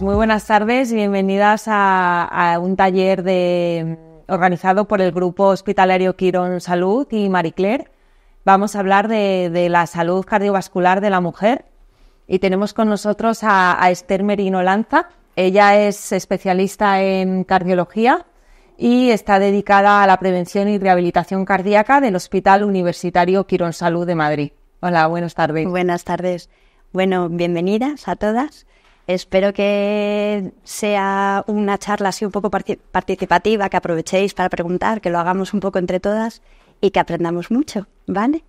Muy buenas tardes y bienvenidas a, un taller organizado por el Grupo Hospitalario Quirón Salud y Marie Claire. Vamos a hablar de, la salud cardiovascular de la mujer y tenemos con nosotros a, a Esther Merino Lanza. Ella es especialista en cardiología y está dedicada a la prevención y rehabilitación cardíaca del Hospital Universitario Quirón Salud de Madrid. Hola, buenas tardes. Buenas tardes. Bueno, bienvenidas a todas. Espero que sea una charla así un poco participativa, que aprovechéis para preguntar, que lo hagamos un poco entre todas y que aprendamos mucho, ¿vale?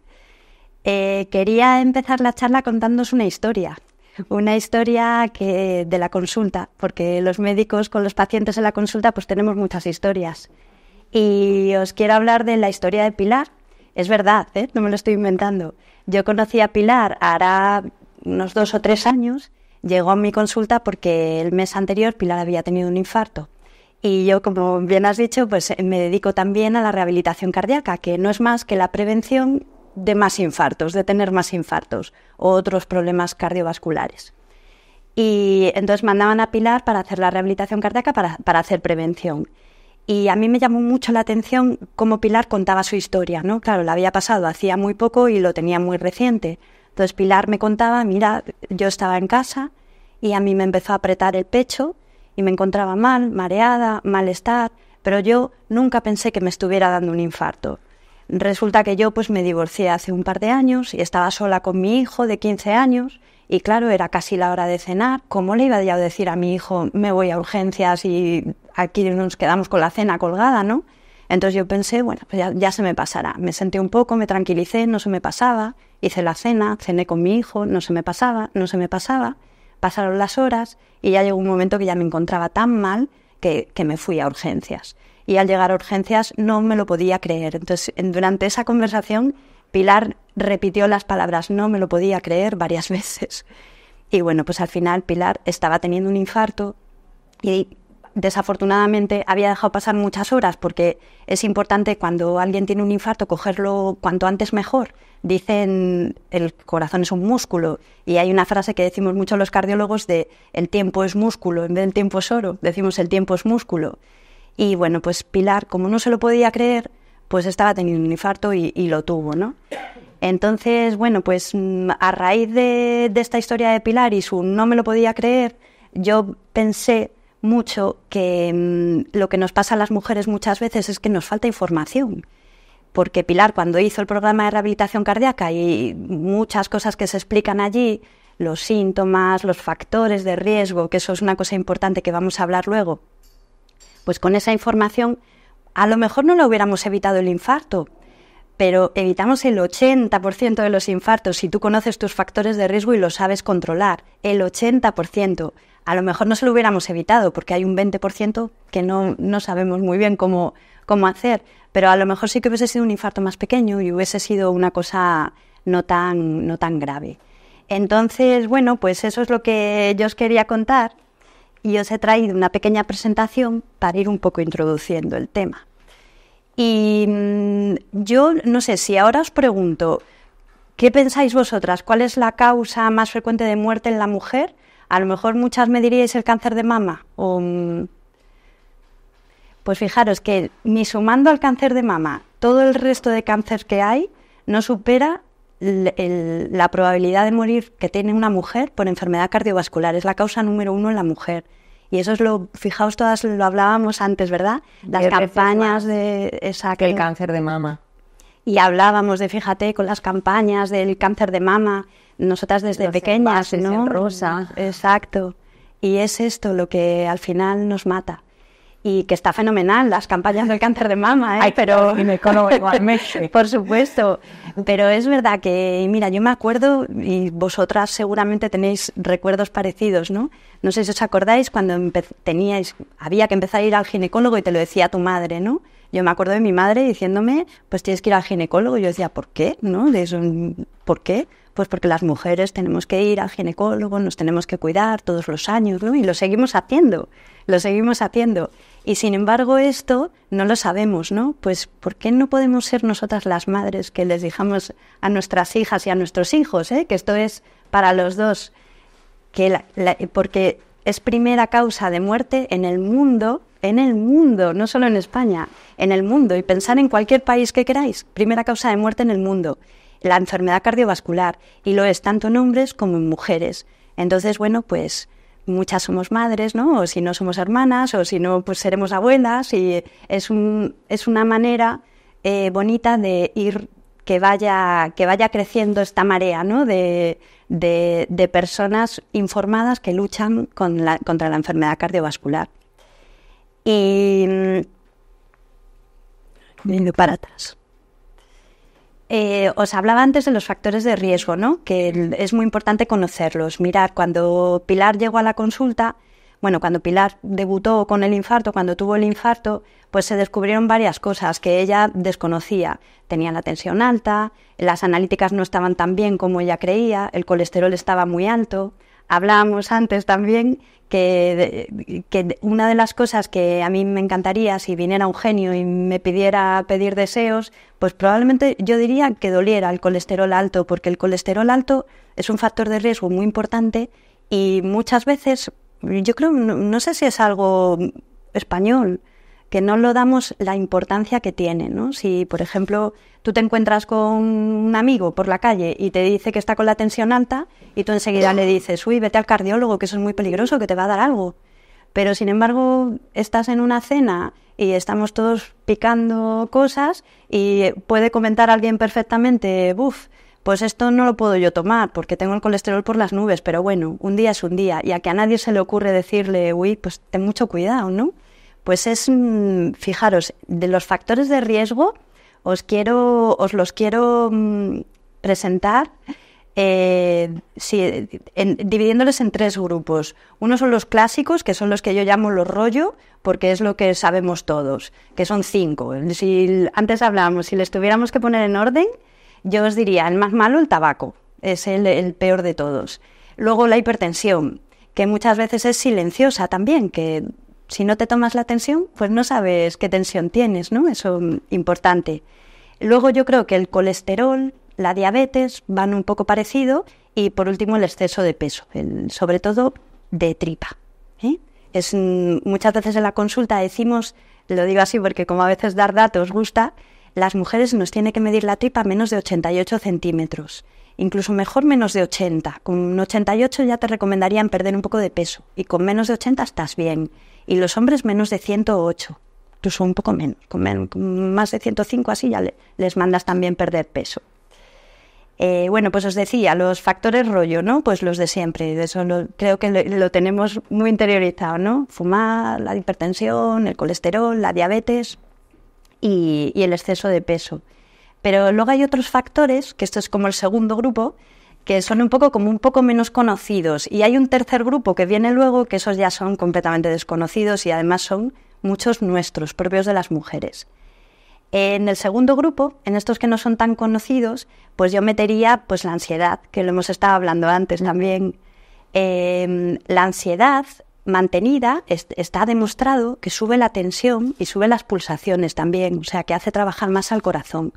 Eh, quería empezar la charla contándos una historia, una historia que, de la consulta, porque los médicos con los pacientes en la consulta pues tenemos muchas historias. Y os quiero hablar de la historia de Pilar. Es verdad, ¿eh? no me lo estoy inventando. Yo conocí a Pilar ahora unos dos o tres años Llegó a mi consulta porque el mes anterior Pilar había tenido un infarto. Y yo, como bien has dicho, pues eh, me dedico también a la rehabilitación cardíaca, que no es más que la prevención de más infartos, de tener más infartos o otros problemas cardiovasculares. Y entonces mandaban a Pilar para hacer la rehabilitación cardíaca, para, hacer prevención. Y a mí me llamó mucho la atención cómo Pilar contaba su historia, ¿no? Claro, la había pasado hacía muy poco y lo tenía muy reciente. Entonces Pilar me contaba, mira, yo estaba en casa, y a mí me empezó a apretar el pecho y me encontraba mal, mareada, malestar, pero yo nunca pensé que me estuviera dando un infarto. Resulta que yo pues me divorcié hace un par de años y estaba sola con mi hijo de 15 años y claro, era casi la hora de cenar. ¿Cómo le iba yo a decir a mi hijo, me voy a urgencias y aquí nos quedamos con la cena colgada, no? Entonces yo pensé, bueno, pues ya se me pasará. Me senté un poco, me tranquilicé, no se me pasaba. Hice la cena, cené con mi hijo, no se me pasaba, no se me pasaba. Pasaron las horas y ya llegó un momento que ya me encontraba tan mal que, me fui a urgencias. Y al llegar a urgencias no me lo podía creer. Entonces, durante esa conversación, Pilar repitió las palabras no me lo podía creer varias veces. Y bueno, pues al final Pilar estaba teniendo un infarto y desafortunadamente había dejado pasar muchas horas porque es importante cuando alguien tiene un infarto cogerlo cuanto antes mejor dicen el corazón es un músculo y hay una frase que decimos mucho los cardiólogos de el tiempo es músculo, en vez del tiempo es oro, decimos el tiempo es músculo. Y bueno, pues Pilar, como no se lo podía creer, pues estaba teniendo un infarto y, lo tuvo, ¿no? Entonces, bueno, pues mm, a raíz de, esta historia de Pilar y su no me lo podía creer, yo pensé mucho que mm, lo que nos pasa a las mujeres muchas veces es que nos falta información porque Pilar cuando hizo el programa de rehabilitación cardíaca y muchas cosas que se explican allí, los síntomas, los factores de riesgo, que eso es una cosa importante que vamos a hablar luego, pues con esa información a lo mejor no lo hubiéramos evitado el infarto, pero evitamos el 80% de los infartos si tú conoces tus factores de riesgo y los sabes controlar, el 80%. A lo mejor no se lo hubiéramos evitado porque hay un 20% que no, no sabemos muy bien cómo, cómo hacer, pero a lo mejor sí que hubiese sido un infarto más pequeño y hubiese sido una cosa no tan, no tan grave. Entonces, bueno, pues eso es lo que yo os quería contar y os he traído una pequeña presentación para ir un poco introduciendo el tema. Y mm, yo no sé si ahora os pregunto, ¿qué pensáis vosotras? ¿Cuál es la causa más frecuente de muerte en la mujer? A lo mejor muchas me diríais el cáncer de mama o mm, pues fijaros que ni sumando al cáncer de mama todo el resto de cáncer que hay, no supera la probabilidad de morir que tiene una mujer por enfermedad cardiovascular. Es la causa número uno en la mujer. Y eso es lo, fijaos, todas lo hablábamos antes, ¿verdad? Las campañas de esa... el cáncer de mama. Y hablábamos de, fíjate, con las campañas del cáncer de mama, nosotras desde pequeñas, ¿no? rosa. Exacto. Y es esto lo que al final nos mata y que está fenomenal las campañas del cáncer de mama, ¿eh? Ay, pero igualmente. por supuesto, pero es verdad que mira, yo me acuerdo y vosotras seguramente tenéis recuerdos parecidos, ¿no? No sé si os acordáis cuando teníais había que empezar a ir al ginecólogo y te lo decía tu madre, ¿no? Yo me acuerdo de mi madre diciéndome, pues tienes que ir al ginecólogo. Y yo decía, ¿por qué? ¿No? De eso, ¿Por qué? Pues porque las mujeres tenemos que ir al ginecólogo, nos tenemos que cuidar todos los años, ¿no? Y lo seguimos haciendo, lo seguimos haciendo. Y sin embargo esto no lo sabemos, ¿no? Pues ¿por qué no podemos ser nosotras las madres que les dijamos a nuestras hijas y a nuestros hijos, ¿eh? que esto es para los dos, que la, porque es primera causa de muerte en el mundo, en el mundo, no solo en España, en el mundo, y pensar en cualquier país que queráis, primera causa de muerte en el mundo, la enfermedad cardiovascular, y lo es tanto en hombres como en mujeres. Entonces, bueno, pues muchas somos madres, ¿no? O si no somos hermanas, o si no, pues seremos abuelas. Y es, una manera eh, bonita de ir que vaya, que vaya creciendo esta marea, De, personas informadas que luchan contra la enfermedad cardiovascular. Y. Mm, para atrás. Eh, os hablaba antes de los factores de riesgo, ¿no? Que es muy importante conocerlos. Mirar, cuando Pilar llegó a la consulta, bueno, cuando Pilar debutó con el infarto, cuando tuvo el infarto, pues se descubrieron varias cosas que ella desconocía. Tenía la tensión alta, las analíticas no estaban tan bien como ella creía, el colesterol estaba muy alto. Hablábamos antes también que, que, una de las cosas que a mí me encantaría si viniera un genio y me pidiera pedir deseos, pues probablemente yo diría que doliera el colesterol alto, porque el colesterol alto es un factor de riesgo muy importante y muchas veces, yo creo, no sé si es algo español, que no lo damos la importancia que tiene, ¿no? Si, por ejemplo, tú te encuentras con un amigo por la calle y te dice que está con la tensión alta y tú enseguida le dices, uy, vete al cardiólogo, que eso es muy peligroso, que te va a dar algo. Pero, sin embargo, estás en una cena y estamos todos picando cosas y puede comentar alguien perfectamente, buf, pues esto no lo puedo yo tomar porque tengo el colesterol por las nubes, pero bueno, un día es un día y a que a nadie se le ocurre decirle, uy, pues ten mucho cuidado, ¿no? Pues es, mm, fijaros, de los factores de riesgo, os quiero, os los quiero mm, presentar. Eh, dividiéndoles en tres grupos. Uno son los clásicos, que son los que yo llamo los rollo, porque es lo que sabemos todos, que son cinco. Si antes hablábamos, si les tuviéramos que poner en orden, yo os diría, el más malo, el tabaco, es el peor de todos. Luego la hipertensión, que muchas veces es silenciosa también, que si no te tomas la tensión, pues no sabes qué tensión tienes, ¿no? Eso es importante. Luego yo creo que el colesterol, la diabetes van un poco parecido y por último el exceso de peso, sobre todo de tripa. ¿eh? Es, mm, muchas veces en la consulta decimos, lo digo así porque como a veces dar datos gusta, las mujeres nos tiene que medir la tripa menos de 88 centímetros, incluso mejor menos de 80. Con 88 ya te recomendarían perder un poco de peso y con menos de 80 estás bien y los hombres menos de 108, ...tú son un poco menos, con, más de 105 así ya les mandas también perder peso. Eh, bueno, pues os decía, los factores rollo, ¿no? Pues los de siempre, eso lo, creo que lo, tenemos muy interiorizado, ¿no? Fumar, la hipertensión, el colesterol, la diabetes y el exceso de peso. Pero luego hay otros factores, que esto es como el segundo grupo, que son un poco como un poco menos conocidos. Y hay un tercer grupo que viene luego, que esos ya son completamente desconocidos y además son muchos nuestros, propios de las mujeres. En el segundo grupo, en estos que no son tan conocidos, pues yo metería pues la ansiedad, que lo hemos estado hablando antes también. Em, la ansiedad mantenida está demostrado que sube la tensión y sube las pulsaciones también, o sea, que hace trabajar más al corazón.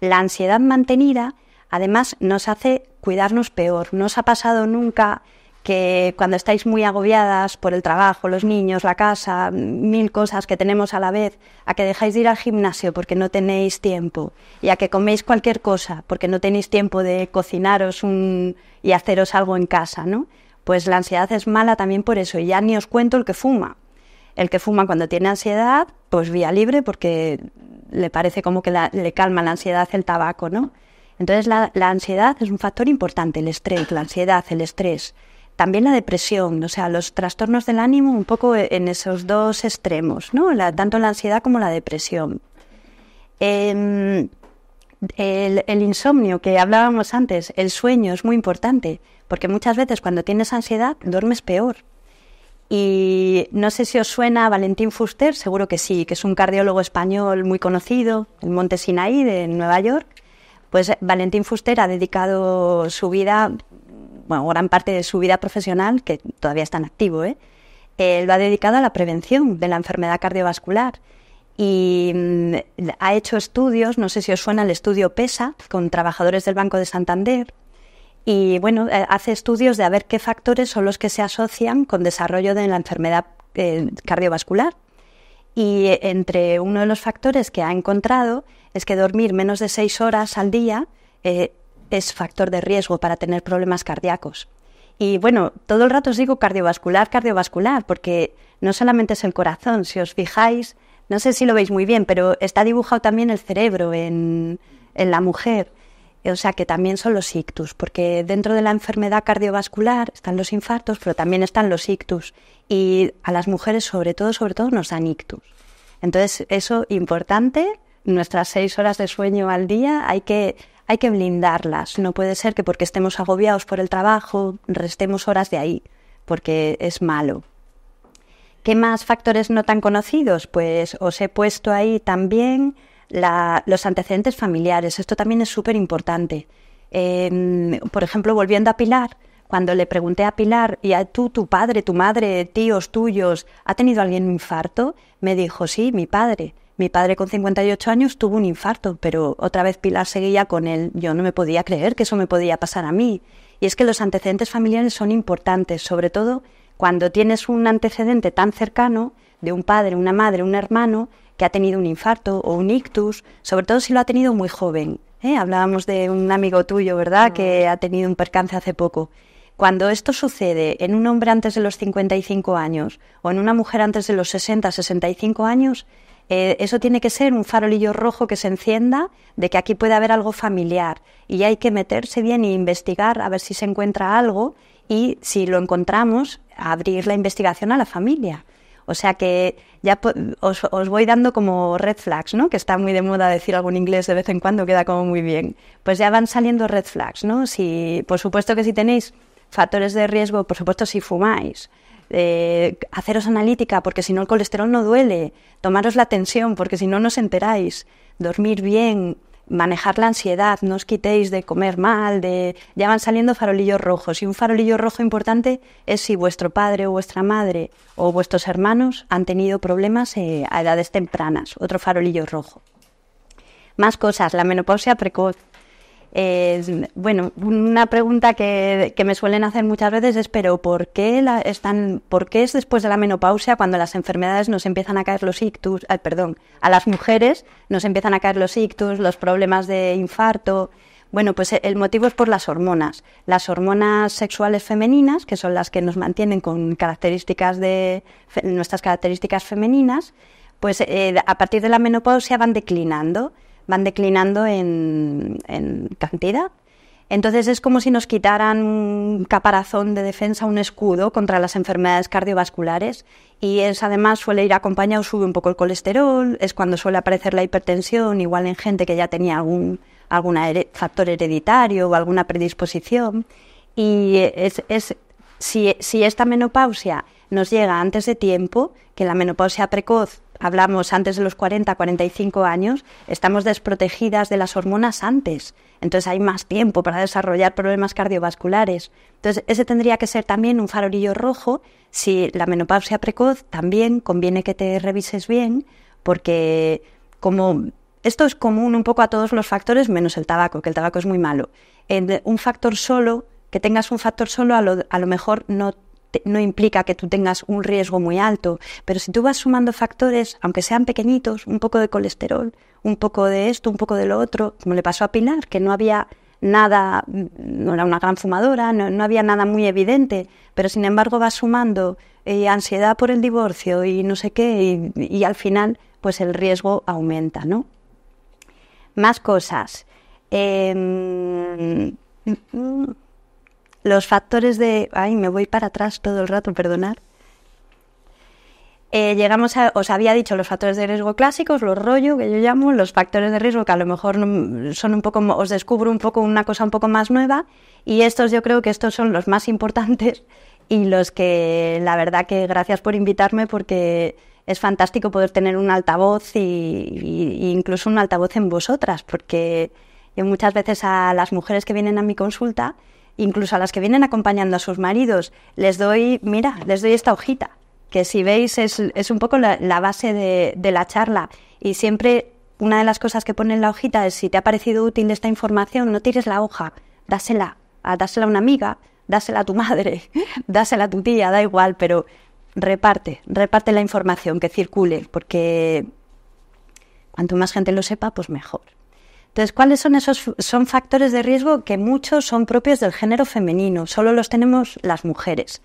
La ansiedad mantenida Además, nos hace cuidarnos peor. ¿No os ha pasado nunca que cuando estáis muy agobiadas por el trabajo, los niños, la casa, mil cosas que tenemos a la vez, a que dejáis de ir al gimnasio porque no tenéis tiempo y a que coméis cualquier cosa porque no tenéis tiempo de cocinaros un, y haceros algo en casa, ¿no? Pues la ansiedad es mala también por eso y ya ni os cuento el que fuma. El que fuma cuando tiene ansiedad, pues vía libre porque le parece como que le calma la ansiedad el tabaco, ¿no? Entonces la, ansiedad es un factor importante, el estrés, la ansiedad, el estrés. También la depresión, o sea, los trastornos del ánimo un poco e, en esos dos extremos, ¿no? tanto la ansiedad como la depresión. Em, el, insomnio que hablábamos antes, el sueño es muy importante, porque muchas veces cuando tienes ansiedad duermes peor. Y no sé si os suena Valentín Fuster, seguro que sí, que es un cardiólogo español muy conocido, el Monte Sinaí de Nueva York pues eh, Valentín Fuster ha dedicado su vida, bueno, gran parte de su vida profesional, que todavía está en activo, ¿eh? lo ha dedicado a la prevención de la enfermedad cardiovascular y mm, ha hecho estudios, no sé si os suena el estudio PESA, con trabajadores del Banco de Santander, y bueno, eh, hace estudios de a ver qué factores son los que se asocian con desarrollo de la enfermedad eh, cardiovascular. Y entre uno de los factores que ha encontrado es que dormir menos de seis horas al día eh, es factor de riesgo para tener problemas cardíacos. Y bueno, todo el rato os digo cardiovascular, cardiovascular, porque no solamente es el corazón, si os fijáis, no sé si lo veis muy bien, pero está dibujado también el cerebro en, en la mujer. O sea que también son los ictus, porque dentro de la enfermedad cardiovascular están los infartos, pero también están los ictus. Y a las mujeres sobre todo, sobre todo nos dan ictus. Entonces, eso importante, nuestras seis horas de sueño al día hay que, hay que blindarlas. No puede ser que porque estemos agobiados por el trabajo restemos horas de ahí, porque es malo. ¿Qué más factores no tan conocidos? Pues os he puesto ahí también los antecedentes familiares. Esto también es súper importante. Em, por ejemplo, volviendo a Pilar, cuando le pregunté a Pilar, ¿y a tú, tu padre, tu madre, tíos tuyos, ha tenido alguien un infarto? Me dijo, sí, mi padre. Mi padre con 58 años tuvo un infarto, pero otra vez Pilar seguía con él. Yo no me podía creer que eso me podía pasar a mí. Y es que los antecedentes familiares son importantes, sobre todo cuando tienes un antecedente tan cercano de un padre, una madre, un hermano que ha tenido un infarto o un ictus, sobre todo si lo ha tenido muy joven. ¿eh? Hablábamos de un amigo tuyo, ¿verdad?, que ha tenido un percance hace poco. Cuando esto sucede en un hombre antes de los 55 años o en una mujer antes de los 60, 65 años, eh, eso tiene que ser un farolillo rojo que se encienda de que aquí puede haber algo familiar y hay que meterse bien e investigar a ver si se encuentra algo y si lo encontramos, abrir la investigación a la familia. O sea que ya os, os, voy dando como red flags, ¿no? Que está muy de moda decir algún inglés de vez en cuando, queda como muy bien. Pues ya van saliendo red flags, ¿no? Si, por supuesto que si tenéis factores de riesgo, por supuesto si fumáis, eh, haceros analítica porque si no el colesterol no duele, tomaros la tensión porque si no nos enteráis, dormir bien, manejar la ansiedad, no os quitéis de comer mal, de ya van saliendo farolillos rojos. Y un farolillo rojo importante es si vuestro padre o vuestra madre o vuestros hermanos han tenido problemas eh, a edades tempranas, otro farolillo rojo. Más cosas, la menopausia precoz bueno, una pregunta que, me suelen hacer muchas veces es, pero ¿por qué, están, ¿por qué es después de la menopausia cuando las enfermedades nos empiezan a caer los ictus, ah, perdón, a las mujeres nos empiezan a caer los ictus, los problemas de infarto? Bueno, pues eh, el motivo es por las hormonas. Las hormonas sexuales femeninas, que son las que nos mantienen con características de nuestras características femeninas, pues eh, a partir de la menopausia van declinando van declinando en, cantidad. Entonces es como si nos quitaran un caparazón de defensa, un escudo contra las enfermedades cardiovasculares y es además suele ir acompañado, sube un poco el colesterol, es cuando suele aparecer la hipertensión, igual en gente que ya tenía algún factor hereditario o alguna predisposición y es, si, si esta menopausia nos llega antes de tiempo, que la menopausia precoz hablamos antes de los 40, 45 años, estamos desprotegidas de las hormonas antes. Entonces hay más tiempo para desarrollar problemas cardiovasculares. Entonces ese tendría que ser también un farolillo rojo. Si la menopausia precoz también conviene que te revises bien porque como esto es común un poco a todos los factores menos el tabaco, que el tabaco es muy malo. Eh, un factor solo, que tengas un factor solo a lo, a lo mejor no no implica que tú tengas un riesgo muy alto, pero si tú vas sumando factores, aunque sean pequeñitos, un poco de colesterol, un poco de esto, un poco de lo otro, como le pasó a Pilar, que no había nada, no era una gran fumadora, no, había nada muy evidente, pero sin embargo vas sumando eh, ansiedad por el divorcio y no sé qué, y, al final pues el riesgo aumenta, ¿no? Más cosas. Em, los factores de... Ay, me voy para atrás todo el rato, perdonar. Eh, llegamos a, os había dicho los factores de riesgo clásicos, los rollo que yo llamo, los factores de riesgo que a lo mejor son un poco, os descubro un poco una cosa un poco más nueva y estos yo creo que estos son los más importantes y los que la verdad que gracias por invitarme porque es fantástico poder tener un altavoz y, incluso un altavoz en vosotras porque yo muchas veces a las mujeres que vienen a mi consulta incluso a las que vienen acompañando a sus maridos, les doy, mira, les doy esta hojita, que si veis es, un poco la, base de, la charla. Y siempre una de las cosas que pone en la hojita es si te ha parecido útil esta información, no tires la hoja, dásela, dásela a una amiga, dásela a tu madre, dásela a tu tía, da igual, pero reparte, reparte la información que circule, porque cuanto más gente lo sepa, pues mejor. Entonces, ¿cuáles son esos? Son factores de riesgo que muchos son propios del género femenino, solo los tenemos las mujeres.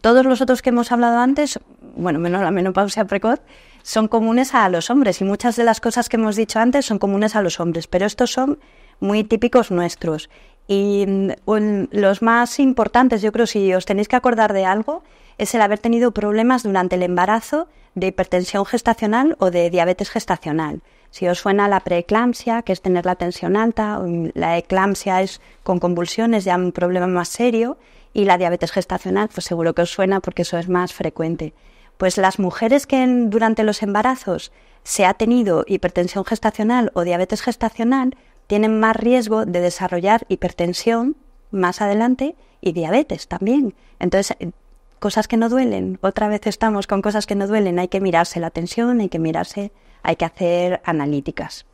Todos los otros que hemos hablado antes, bueno, menos la menopausia precoz, son comunes a los hombres y muchas de las cosas que hemos dicho antes son comunes a los hombres, pero estos son muy típicos nuestros. Y mm, los más importantes, yo creo, si os tenéis que acordar de algo, es el haber tenido problemas durante el embarazo de hipertensión gestacional o de diabetes gestacional. Si os suena la preeclampsia, que es tener la tensión alta, la eclampsia es con convulsiones, ya un problema más serio, y la diabetes gestacional, pues seguro que os suena porque eso es más frecuente. Pues las mujeres que durante los embarazos se ha tenido hipertensión gestacional o diabetes gestacional tienen más riesgo de desarrollar hipertensión más adelante y diabetes también. Entonces, eh, cosas que no duelen, otra vez estamos con cosas que no duelen, hay que mirarse la tensión, hay que mirarse hay que hacer analíticas.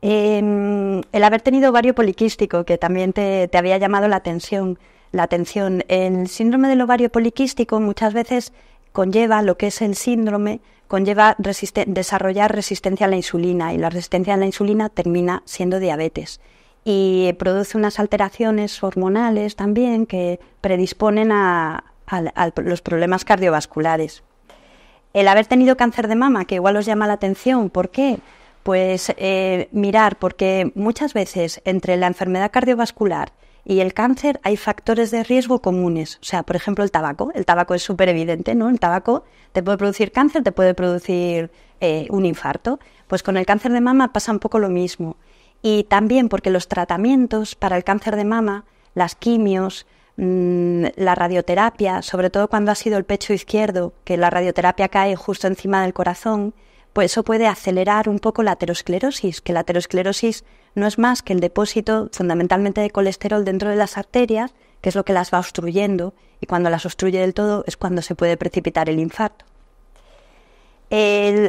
Em, el haber tenido ovario poliquístico, que también te, había llamado la atención, la atención. El síndrome del ovario poliquístico muchas veces conlleva lo que es el síndrome, conlleva desarrollar resistencia a la insulina y la resistencia a la insulina termina siendo diabetes y produce unas alteraciones hormonales también que predisponen a los problemas cardiovasculares. El haber tenido cáncer de mama, que igual os llama la atención, ¿por qué? Pues eh, mirar, porque muchas veces entre la enfermedad cardiovascular y el cáncer hay factores de riesgo comunes. O sea, por ejemplo, el tabaco. El tabaco es súper evidente, ¿no? El tabaco te puede producir cáncer, te puede producir eh, un infarto. Pues con el cáncer de mama pasa un poco lo mismo. Y también porque los tratamientos para el cáncer de mama, las quimios, Mm, la radioterapia, sobre todo cuando ha sido el pecho izquierdo, que la radioterapia cae justo encima del corazón, pues eso puede acelerar un poco la aterosclerosis, que la aterosclerosis no es más que el depósito fundamentalmente de colesterol dentro de las arterias, que es lo que las va obstruyendo, y cuando las obstruye del todo es cuando se puede precipitar el infarto.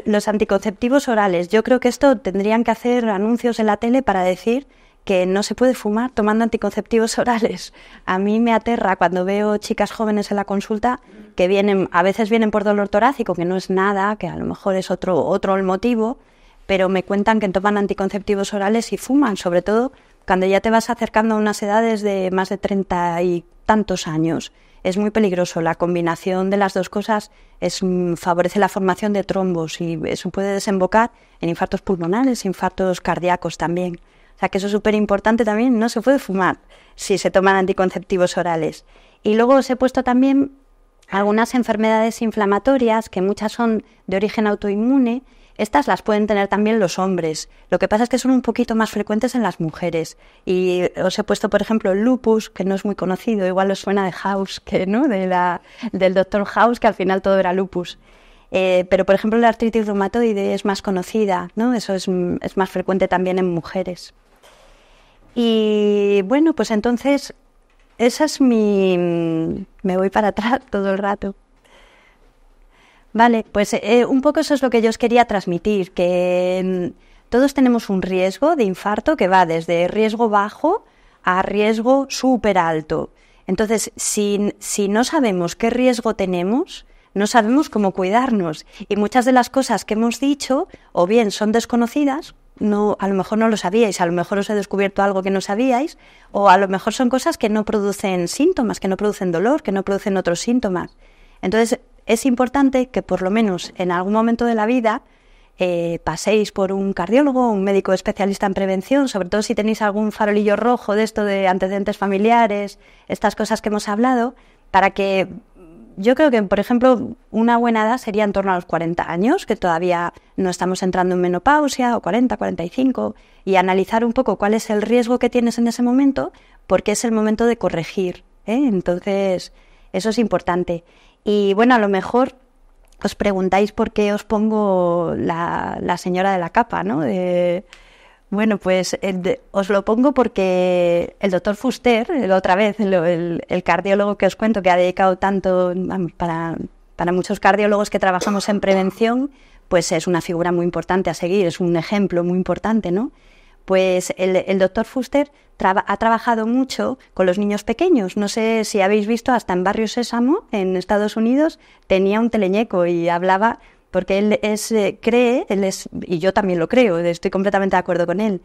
los anticonceptivos orales, yo creo que esto tendrían que hacer anuncios en la tele para decir que no se puede fumar tomando anticonceptivos orales. A mí me aterra cuando veo chicas jóvenes en la consulta que vienen, a veces vienen por dolor torácico, que no es nada, que a lo mejor es otro, otro el motivo, pero me cuentan que toman anticonceptivos orales y fuman, sobre todo cuando ya te vas acercando a unas edades de más de treinta y tantos años. Es muy peligroso. La combinación de las dos cosas mm, favorece la formación de trombos y eso puede desembocar en infartos pulmonares, infartos cardíacos también. O sea, que eso es súper importante también, no se puede fumar si se toman anticonceptivos orales. Y luego os he puesto también algunas enfermedades inflamatorias, que muchas son de origen autoinmune. Estas las pueden tener también los hombres. Lo que pasa es que son un poquito más frecuentes en las mujeres. Y os he puesto, por ejemplo, el lupus, que no es muy conocido. Igual os suena de House, que no, de la, del doctor House, que al final todo era lupus. Eh, pero, por ejemplo, la artritis reumatoide es más conocida, ¿no? Eso es más frecuente también en mujeres. Y bueno, pues entonces, esa es mi... Me voy para atrás todo el rato. Vale, pues eh, un poco eso es lo que yo os quería transmitir, que mm, todos tenemos un riesgo de infarto que va desde riesgo bajo a riesgo súper alto. Entonces, si, si no sabemos qué riesgo tenemos, no sabemos cómo cuidarnos. Y muchas de las cosas que hemos dicho o bien son desconocidas no, a lo mejor no lo sabíais, a lo mejor os he descubierto algo que no sabíais, o a lo mejor son cosas que no producen síntomas, que no producen dolor, que no producen otros síntomas. Entonces, es importante que por lo menos en algún momento de la vida eh, paséis por un cardiólogo, un médico especialista en prevención, sobre todo si tenéis algún farolillo rojo de esto de antecedentes familiares, estas cosas que hemos hablado, para que yo creo que, por ejemplo, una buena edad sería en torno a los 40 años, que todavía no estamos entrando en menopausia, o 40, 45, y analizar un poco cuál es el riesgo que tienes en ese momento, porque es el momento de corregir. ¿eh? Entonces, eso es importante. Y bueno, a lo mejor os preguntáis por qué os pongo la, señora de la capa, ¿no? Bueno, pues eh, os lo pongo porque el doctor Fuster, otra vez, el, cardiólogo que os cuento, que ha dedicado tanto para, muchos cardiólogos que trabajamos en prevención, pues es una figura muy importante a seguir, es un ejemplo muy importante, ¿no? Pues el, doctor Fuster ha trabajado mucho con los niños pequeños. No sé si habéis visto, hasta en Barrio Sésamo, en Estados Unidos, tenía un teleñeco y hablaba porque él es, eh, cree, él es, y yo también lo creo, estoy completamente de acuerdo con él,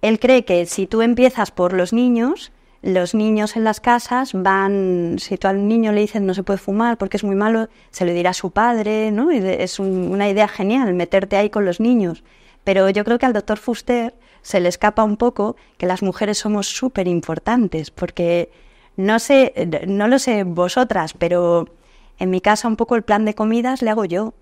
él cree que si tú empiezas por los niños, los niños en las casas van, si tú al niño le dices no se puede fumar porque es muy malo, se lo dirá a su padre, ¿no? es una idea genial meterte ahí con los niños. Pero yo creo que al doctor Fuster se le escapa un poco que las mujeres somos súper importantes, porque no sé, no lo sé vosotras, pero en mi casa un poco el plan de comidas le hago yo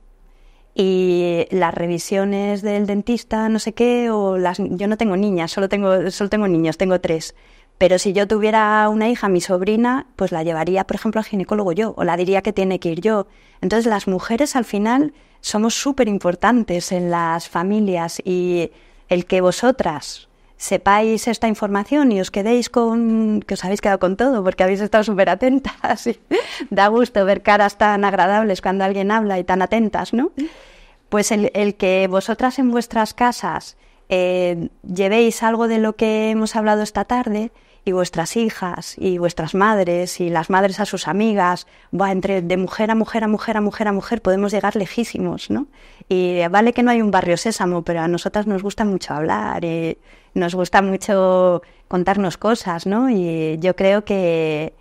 y las revisiones del dentista, no sé qué, o las... Yo no tengo niñas, solo tengo, solo tengo niños, tengo tres. Pero si yo tuviera una hija, mi sobrina, pues la llevaría, por ejemplo, al ginecólogo yo, o la diría que tiene que ir yo. Entonces, las mujeres al final somos súper importantes en las familias y el que vosotras sepáis esta información y os quedéis con que os habéis quedado con todo porque habéis estado súper atentas y da gusto ver caras tan agradables cuando alguien habla y tan atentas, ¿no? Pues el, que vosotras en vuestras casas eh, llevéis algo de lo que hemos hablado esta tarde y vuestras hijas y vuestras madres y las madres a sus amigas, va entre de mujer a mujer a mujer a mujer a mujer podemos llegar lejísimos, ¿no? Y vale que no hay un barrio sésamo, pero a nosotras nos gusta mucho hablar eh, nos gusta mucho contarnos cosas, ¿no? Y yo creo que,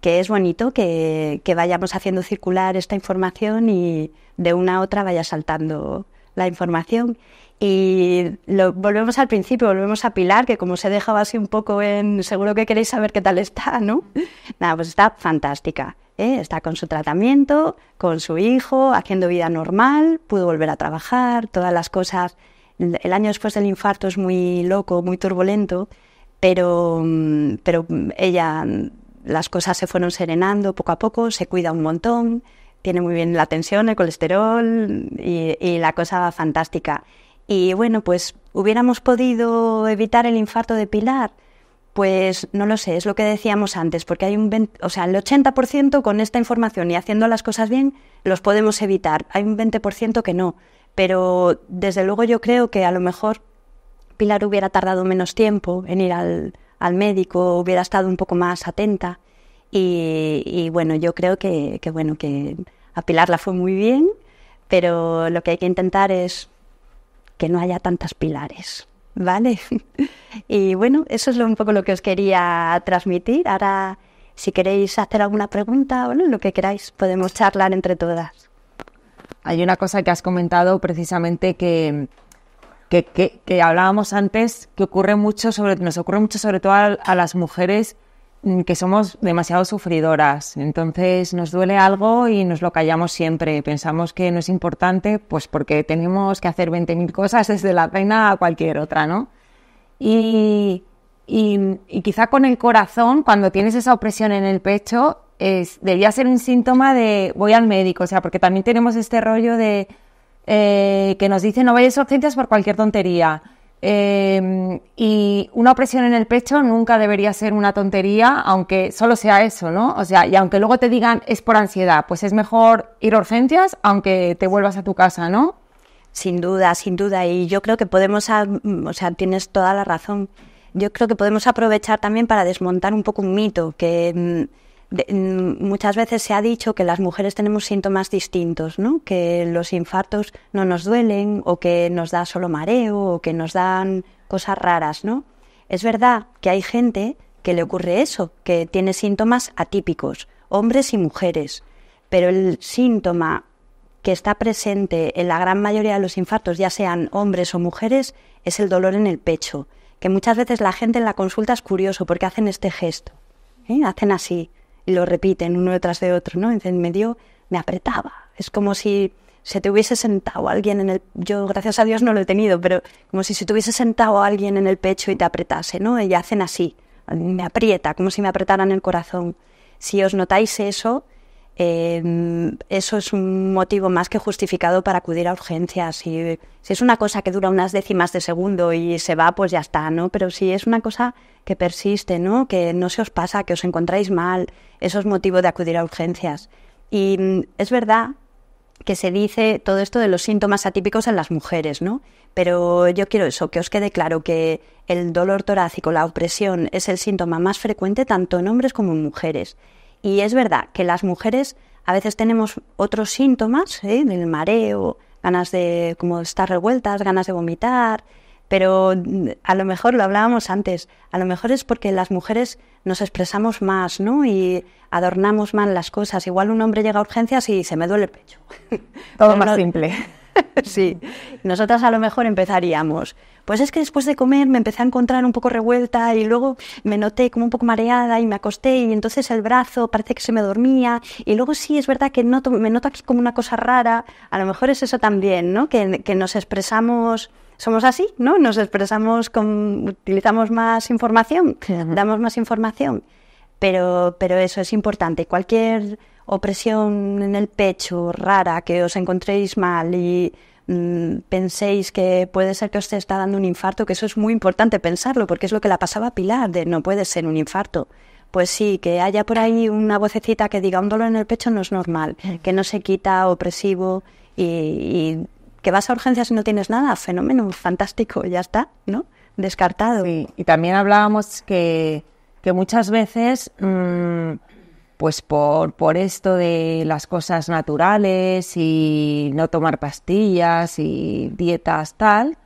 que es bonito que, que, vayamos haciendo circular esta información y de una a otra vaya saltando la información. Y lo, volvemos al principio, volvemos a Pilar, que como se dejaba así un poco en seguro que queréis saber qué tal está, ¿no? Nada, pues está fantástica. ¿eh? Está con su tratamiento, con su hijo, haciendo vida normal, pudo volver a trabajar, todas las cosas el año después del infarto es muy loco, muy turbulento, pero, mm, pero ella, mm, las cosas se fueron serenando poco a poco, se cuida un montón, tiene muy bien la tensión, el colesterol y, la cosa va fantástica. Y bueno, pues hubiéramos podido evitar el infarto de Pilar. Pues no lo sé, es lo que decíamos antes, porque hay un o sea, el 80% con esta información y haciendo las cosas bien los podemos evitar, hay un 20% que no. Pero desde luego yo creo que a lo mejor Pilar hubiera tardado menos tiempo en ir al, médico, hubiera estado un poco más atenta. Y, bueno, yo creo que, bueno, que a Pilar la fue muy bien, pero lo que hay que intentar es que no haya tantas pilares, ¿vale? y bueno, eso es un poco lo que os quería transmitir. Ahora, si queréis hacer alguna pregunta, o lo que queráis, podemos charlar entre todas hay una cosa que has comentado precisamente que, que, que, hablábamos antes, que ocurre mucho sobre, nos ocurre mucho sobre todo a, las mujeres mm, que somos demasiado sufridoras. Entonces nos duele algo y nos lo callamos siempre. Pensamos que no es importante, pues porque tenemos que hacer 20.000 cosas desde la pena a cualquier otra, ¿no? y, y, quizá con el corazón, cuando tienes esa opresión en el pecho, es, debía ser un síntoma de voy al médico, o sea, porque también tenemos este rollo de eh, que nos dicen no vayas a urgencias por cualquier tontería. Em, y una opresión en el pecho nunca debería ser una tontería, aunque solo sea eso, ¿no? O sea, y aunque luego te digan es por ansiedad, pues es mejor ir a urgencias aunque te vuelvas a tu casa, ¿no? Sin duda, sin duda. Y yo creo que podemos, o sea, tienes toda la razón. Yo creo que podemos aprovechar también para desmontar un poco un mito que mm, Mm, muchas veces se ha dicho que las mujeres tenemos síntomas distintos, ¿no? Que los infartos no nos duelen o que nos da solo mareo o que nos dan cosas raras, ¿no? Es verdad que hay gente que le ocurre eso, que tiene síntomas atípicos, hombres y mujeres, pero el síntoma que está presente en la gran mayoría de los infartos, ya sean hombres o mujeres, es el dolor en el pecho, que muchas veces la gente en la consulta es curioso porque hacen este gesto, ¿eh? hacen así, y lo repiten uno tras de otro, ¿no? En medio me apretaba. Es como si se te hubiese sentado alguien en el... Yo, gracias a Dios, no lo he tenido, pero como si se te hubiese sentado alguien en el pecho y te apretase, ¿no? Y hacen así, me aprieta, como si me apretaran el corazón. Si os notáis eso, eh, eso es un motivo más que justificado para acudir a urgencias. Si, si es una cosa que dura unas décimas de segundo y se va, pues ya está, ¿no? Pero si es una cosa que persiste, ¿no? Que no se os pasa, que os encontráis mal, eso es motivo de acudir a urgencias. Y mm, es verdad que se dice todo esto de los síntomas atípicos en las mujeres, ¿no? Pero yo quiero eso, que os quede claro que el dolor torácico, la opresión, es el síntoma más frecuente tanto en hombres como en mujeres. Y es verdad que las mujeres a veces tenemos otros síntomas, ¿eh? del mareo, ganas de como estar revueltas, ganas de vomitar, pero mm, a lo mejor lo hablábamos antes, a lo mejor es porque las mujeres nos expresamos más, ¿no? Y adornamos más las cosas. Igual un hombre llega a urgencias y se me duele el pecho. Todo más simple. sí. Nosotras a lo mejor empezaríamos, pues es que después de comer me empecé a encontrar un poco revuelta y luego me noté como un poco mareada y me acosté y entonces el brazo parece que se me dormía y luego sí es verdad que me noto aquí como una cosa rara. A lo mejor es eso también, ¿no? Que, que nos expresamos somos así, ¿no? Nos expresamos, con, utilizamos más información, damos más información. Pero, pero eso es importante. Cualquier opresión en el pecho rara que os encontréis mal y Mm, penséis que puede ser que os está dando un infarto, que eso es muy importante pensarlo, porque es lo que la pasaba Pilar, de no puede ser un infarto. Pues sí, que haya por ahí una vocecita que diga un dolor en el pecho no es normal, mm. que no se quita, opresivo, y, que vas a urgencias y no tienes nada, fenómeno, fantástico, ya está, ¿no? Descartado. y también hablábamos que, muchas veces... Mm, pues por, por esto de las cosas naturales y no tomar pastillas y dietas tal,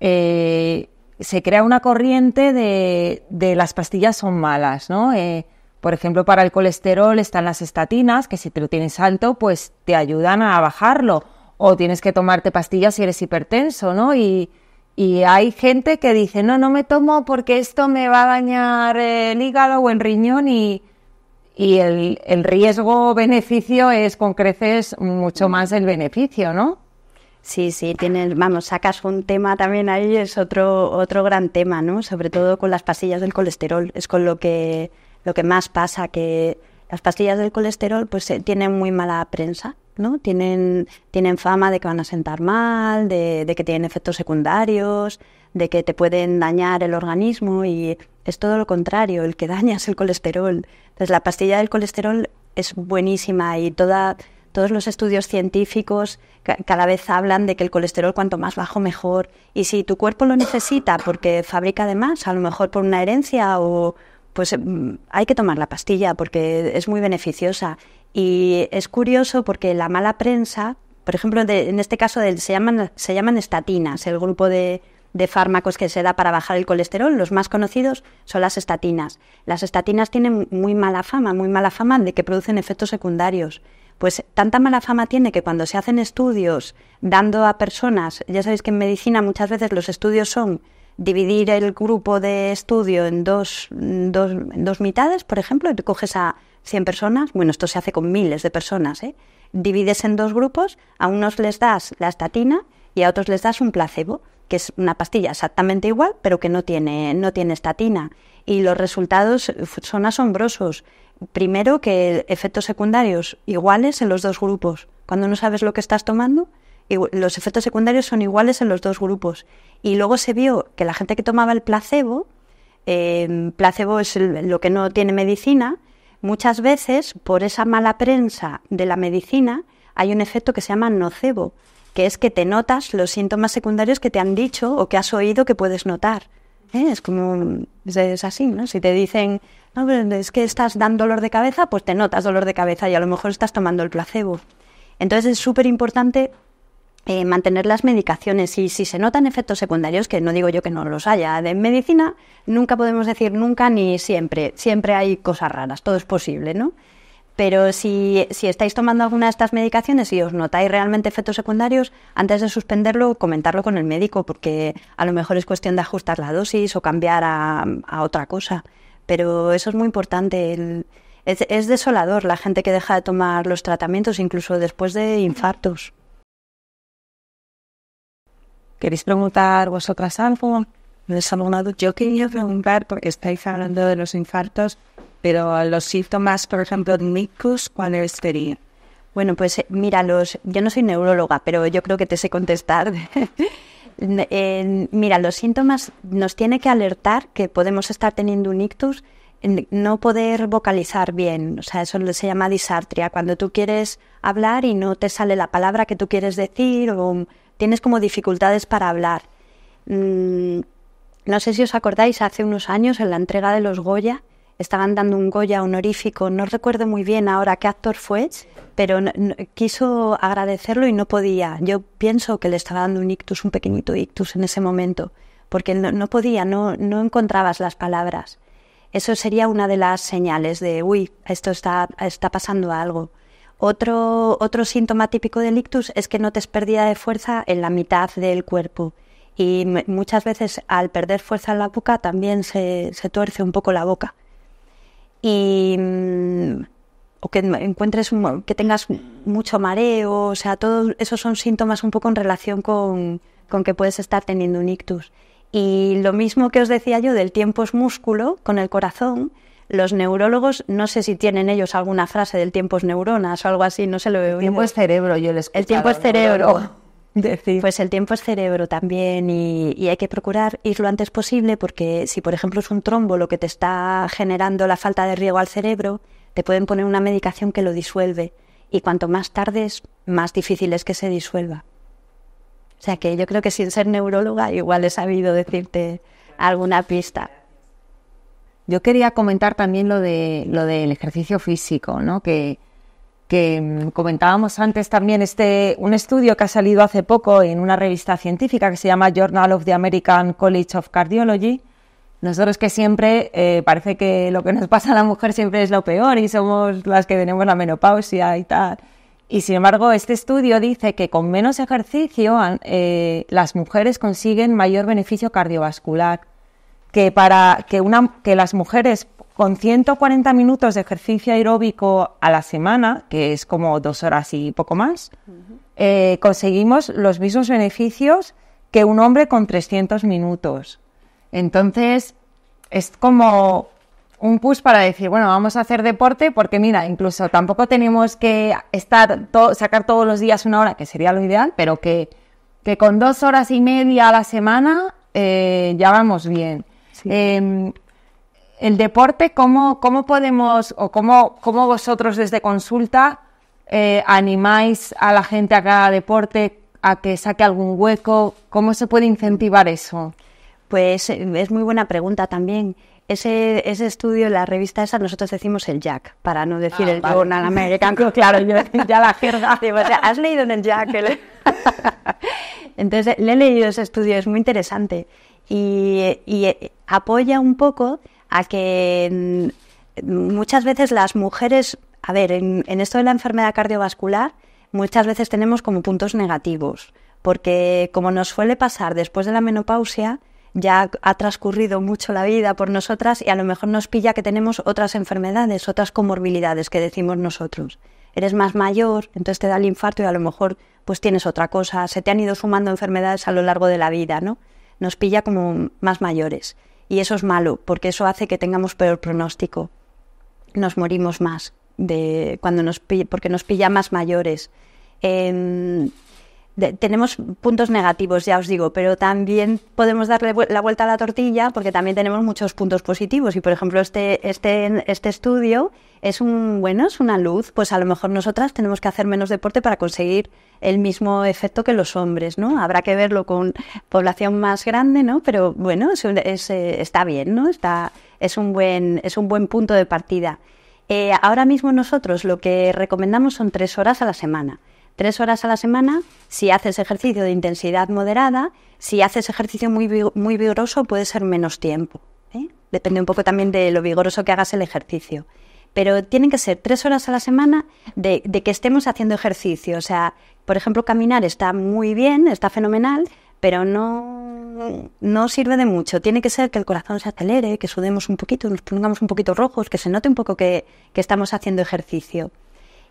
eh, se crea una corriente de, de, las pastillas son malas, ¿no? Eh, por ejemplo, para el colesterol están las estatinas, que si te lo tienes alto, pues te ayudan a bajarlo. O tienes que tomarte pastillas si eres hipertenso, ¿no? Y, y hay gente que dice, no, no me tomo porque esto me va a dañar el hígado o el riñón y, y el, el riesgo-beneficio es con creces mucho mm. más el beneficio, ¿no? Sí, sí, tienes, vamos, sacas un tema también ahí, es otro, otro gran tema, ¿no? Sobre todo con las pastillas del colesterol, es con lo que, lo que más pasa, que las pastillas del colesterol pues eh, tienen muy mala prensa, ¿no? Tienen, tienen fama de que van a sentar mal, de que tienen efectos secundarios, de que te pueden dañar el organismo y es todo lo contrario, el que daña es el colesterol. Entonces la pastilla del colesterol es buenísima y toda, todos los estudios científicos cada vez hablan de que el colesterol cuanto más bajo mejor. Y si tu cuerpo lo necesita porque fabrica de más, a lo mejor por una herencia o pues mm, hay que tomar la pastilla porque es muy beneficiosa. Y es curioso porque la mala prensa, por ejemplo, en este caso del se, llaman, se llaman estatinas, el grupo de, de fármacos que se da para bajar el colesterol. Los más conocidos son las estatinas. Las estatinas tienen muy mala fama, muy mala fama de que producen efectos secundarios. Pues tanta mala fama tiene que cuando se hacen estudios dando a personas, ya sabéis que en medicina muchas veces los estudios son dividir el grupo de estudio en dos, dos mitades, por ejemplo, y coges a 100 personas, bueno, esto se hace con miles de personas, ¿eh? divides en dos grupos, a unos les das la estatina y a otros les das un placebo que es una pastilla exactamente igual, pero que no tiene, no tiene estatina. Y los resultados eh, son asombrosos. Primero, que efectos secundarios iguales en los dos grupos. Cuando no sabes lo que estás tomando, los efectos secundarios son iguales en los dos grupos. Y luego se vio que la gente que tomaba el placebo, em, placebo es lo que no tiene medicina, muchas veces por esa mala prensa de la medicina hay un efecto que se llama nocebo, que es que te notas los síntomas secundarios que te han dicho o que has oído que puedes notar. ¿eh? Es como, es, así, ¿no? Si te dicen, es que estás dando dolor de cabeza, pues te notas dolor de cabeza y a lo mejor estás tomando el placebo. Entonces es súper importante eh, mantener las medicaciones y si se notan efectos secundarios, que no digo yo que no los haya, de medicina nunca podemos decir nunca ni siempre, siempre hay cosas raras, todo es posible, ¿no? Pero si, si, estáis tomando alguna de estas medicaciones y os notáis realmente efectos secundarios, antes de suspenderlo, comentarlo con el médico, porque a lo mejor es cuestión de ajustar la dosis o cambiar a, a otra cosa. Pero eso es muy importante. es, desolador la gente que deja de tomar los tratamientos, incluso después de infartos. ¿Queréis preguntar vosotras algo? Me Yo quería preguntar, porque estáis hablando de los infartos, pero los síntomas, por ejemplo, de nictus, ¿cuáles serían? Bueno, pues eh, mira, yo no soy neuróloga, pero yo creo que te sé contestar. mira, los síntomas nos tiene que alertar que podemos estar teniendo un ictus, no poder vocalizar bien, o sea, eso se llama disartria, cuando tú quieres hablar y no te sale la palabra que tú quieres decir o tienes como dificultades para hablar. Mm, no sé si os acordáis, hace unos años en la entrega de los Goya, estaban dando un Goya honorífico, no recuerdo muy bien ahora qué actor fue, pero quiso agradecerlo y no podía. Yo pienso que le estaba dando un ictus, un pequeñito ictus en ese momento, porque no, podía, no, no encontrabas las palabras. Eso sería una de las señales de, uy, esto está, está pasando algo. Otro, otro síntoma típico del ictus es que notas pérdida de fuerza en la mitad del cuerpo. Y muchas veces al perder fuerza en la boca también se, se tuerce un poco la boca y mm, o que encuentres que tengas mucho mareo, o sea, todos esos son síntomas un poco en relación con, con que puedes estar teniendo un ictus. Y lo mismo que os decía yo del tiempo es músculo con el corazón, los neurólogos, no sé si tienen ellos alguna frase del tiempo es neuronas o algo así, no se lo he El tiempo es cerebro, yo les El tiempo es cerebro. Pues el tiempo es cerebro también y, hay que procurar ir lo antes posible porque si, por ejemplo, es un trombo lo que te está generando la falta de riego al cerebro, te pueden poner una medicación que lo disuelve y cuanto más tardes, más difícil es que se disuelva. O sea que yo creo que sin ser neuróloga igual he sabido decirte alguna pista. Yo quería comentar también lo de lo del ejercicio físico, ¿no? Que, que mm, comentábamos antes también este un estudio que ha salido hace poco en una revista científica que se llama Journal of the American College of Cardiology. Nosotros que siempre eh, parece que lo que nos pasa a la mujer siempre es lo peor y somos las que tenemos la menopausia y tal. Y sin embargo, este estudio dice que con menos ejercicio eh, las mujeres consiguen mayor beneficio cardiovascular. Que para que, una, que las mujeres con 140 minutos de ejercicio aeróbico a la semana, que es como dos horas y poco más, eh, conseguimos los mismos beneficios que un hombre con 300 minutos. Entonces, es como un push para decir, bueno, vamos a hacer deporte porque mira, incluso tampoco tenemos que estar sacar todos los días una hora, que sería lo ideal, pero que, con dos horas y media a la semana eh, ya vamos bien. Em, el deporte, ¿cómo, cómo podemos o cómo, cómo vosotros desde consulta eh, animáis a la gente a cada deporte, a que saque algún hueco? ¿Cómo se puede incentivar eso? Pues eh, es muy buena pregunta también. Ese, estudio, la revista esa, nosotros decimos el Jack, para no decir ah, el Journal American, claro, yo ya la jerga. ¿Has leído en el Jack? Entonces, le he leído ese estudio, es muy interesante y, y eh, apoya un poco a que muchas veces las mujeres, a ver, en, esto de la enfermedad cardiovascular, muchas veces tenemos como puntos negativos, porque como nos suele pasar después de la menopausia, ya ha transcurrido mucho la vida por nosotras y a lo mejor nos pilla que tenemos otras enfermedades, otras comorbilidades que decimos nosotros. Eres más mayor, entonces te da el infarto y a lo mejor pues tienes otra cosa, se te han ido sumando enfermedades a lo largo de la vida, ¿no? Nos pilla como más mayores. Y eso es malo, porque eso hace que tengamos peor pronóstico. Nos morimos más de cuando nos porque nos pilla más mayores. En tenemos puntos negativos, ya os digo, pero también podemos darle la vuelta a la tortilla porque también tenemos muchos puntos positivos. Y por ejemplo, este, este, este estudio es un, bueno, es una luz. Pues a lo mejor nosotras tenemos que hacer menos deporte para conseguir el mismo efecto que los hombres, ¿no? Habrá que verlo con población más grande, ¿no? Pero bueno, eh, está bien, ¿no? Está, es un buen, es un buen punto de partida. Eh, ahora mismo nosotros lo que recomendamos son tres horas a la semana tres horas a la semana, si haces ejercicio de intensidad moderada, si haces ejercicio muy, muy vigoroso puede ser menos tiempo. ¿eh? Depende un poco también de lo vigoroso que hagas el ejercicio. Pero tienen que ser tres horas a la semana de, que estemos haciendo ejercicio. O sea, por ejemplo, caminar está muy bien, está fenomenal, pero no, no sirve de mucho. Tiene que ser que el corazón se acelere, que sudemos un poquito, nos pongamos un poquito rojos, que se note un poco que, que estamos haciendo ejercicio.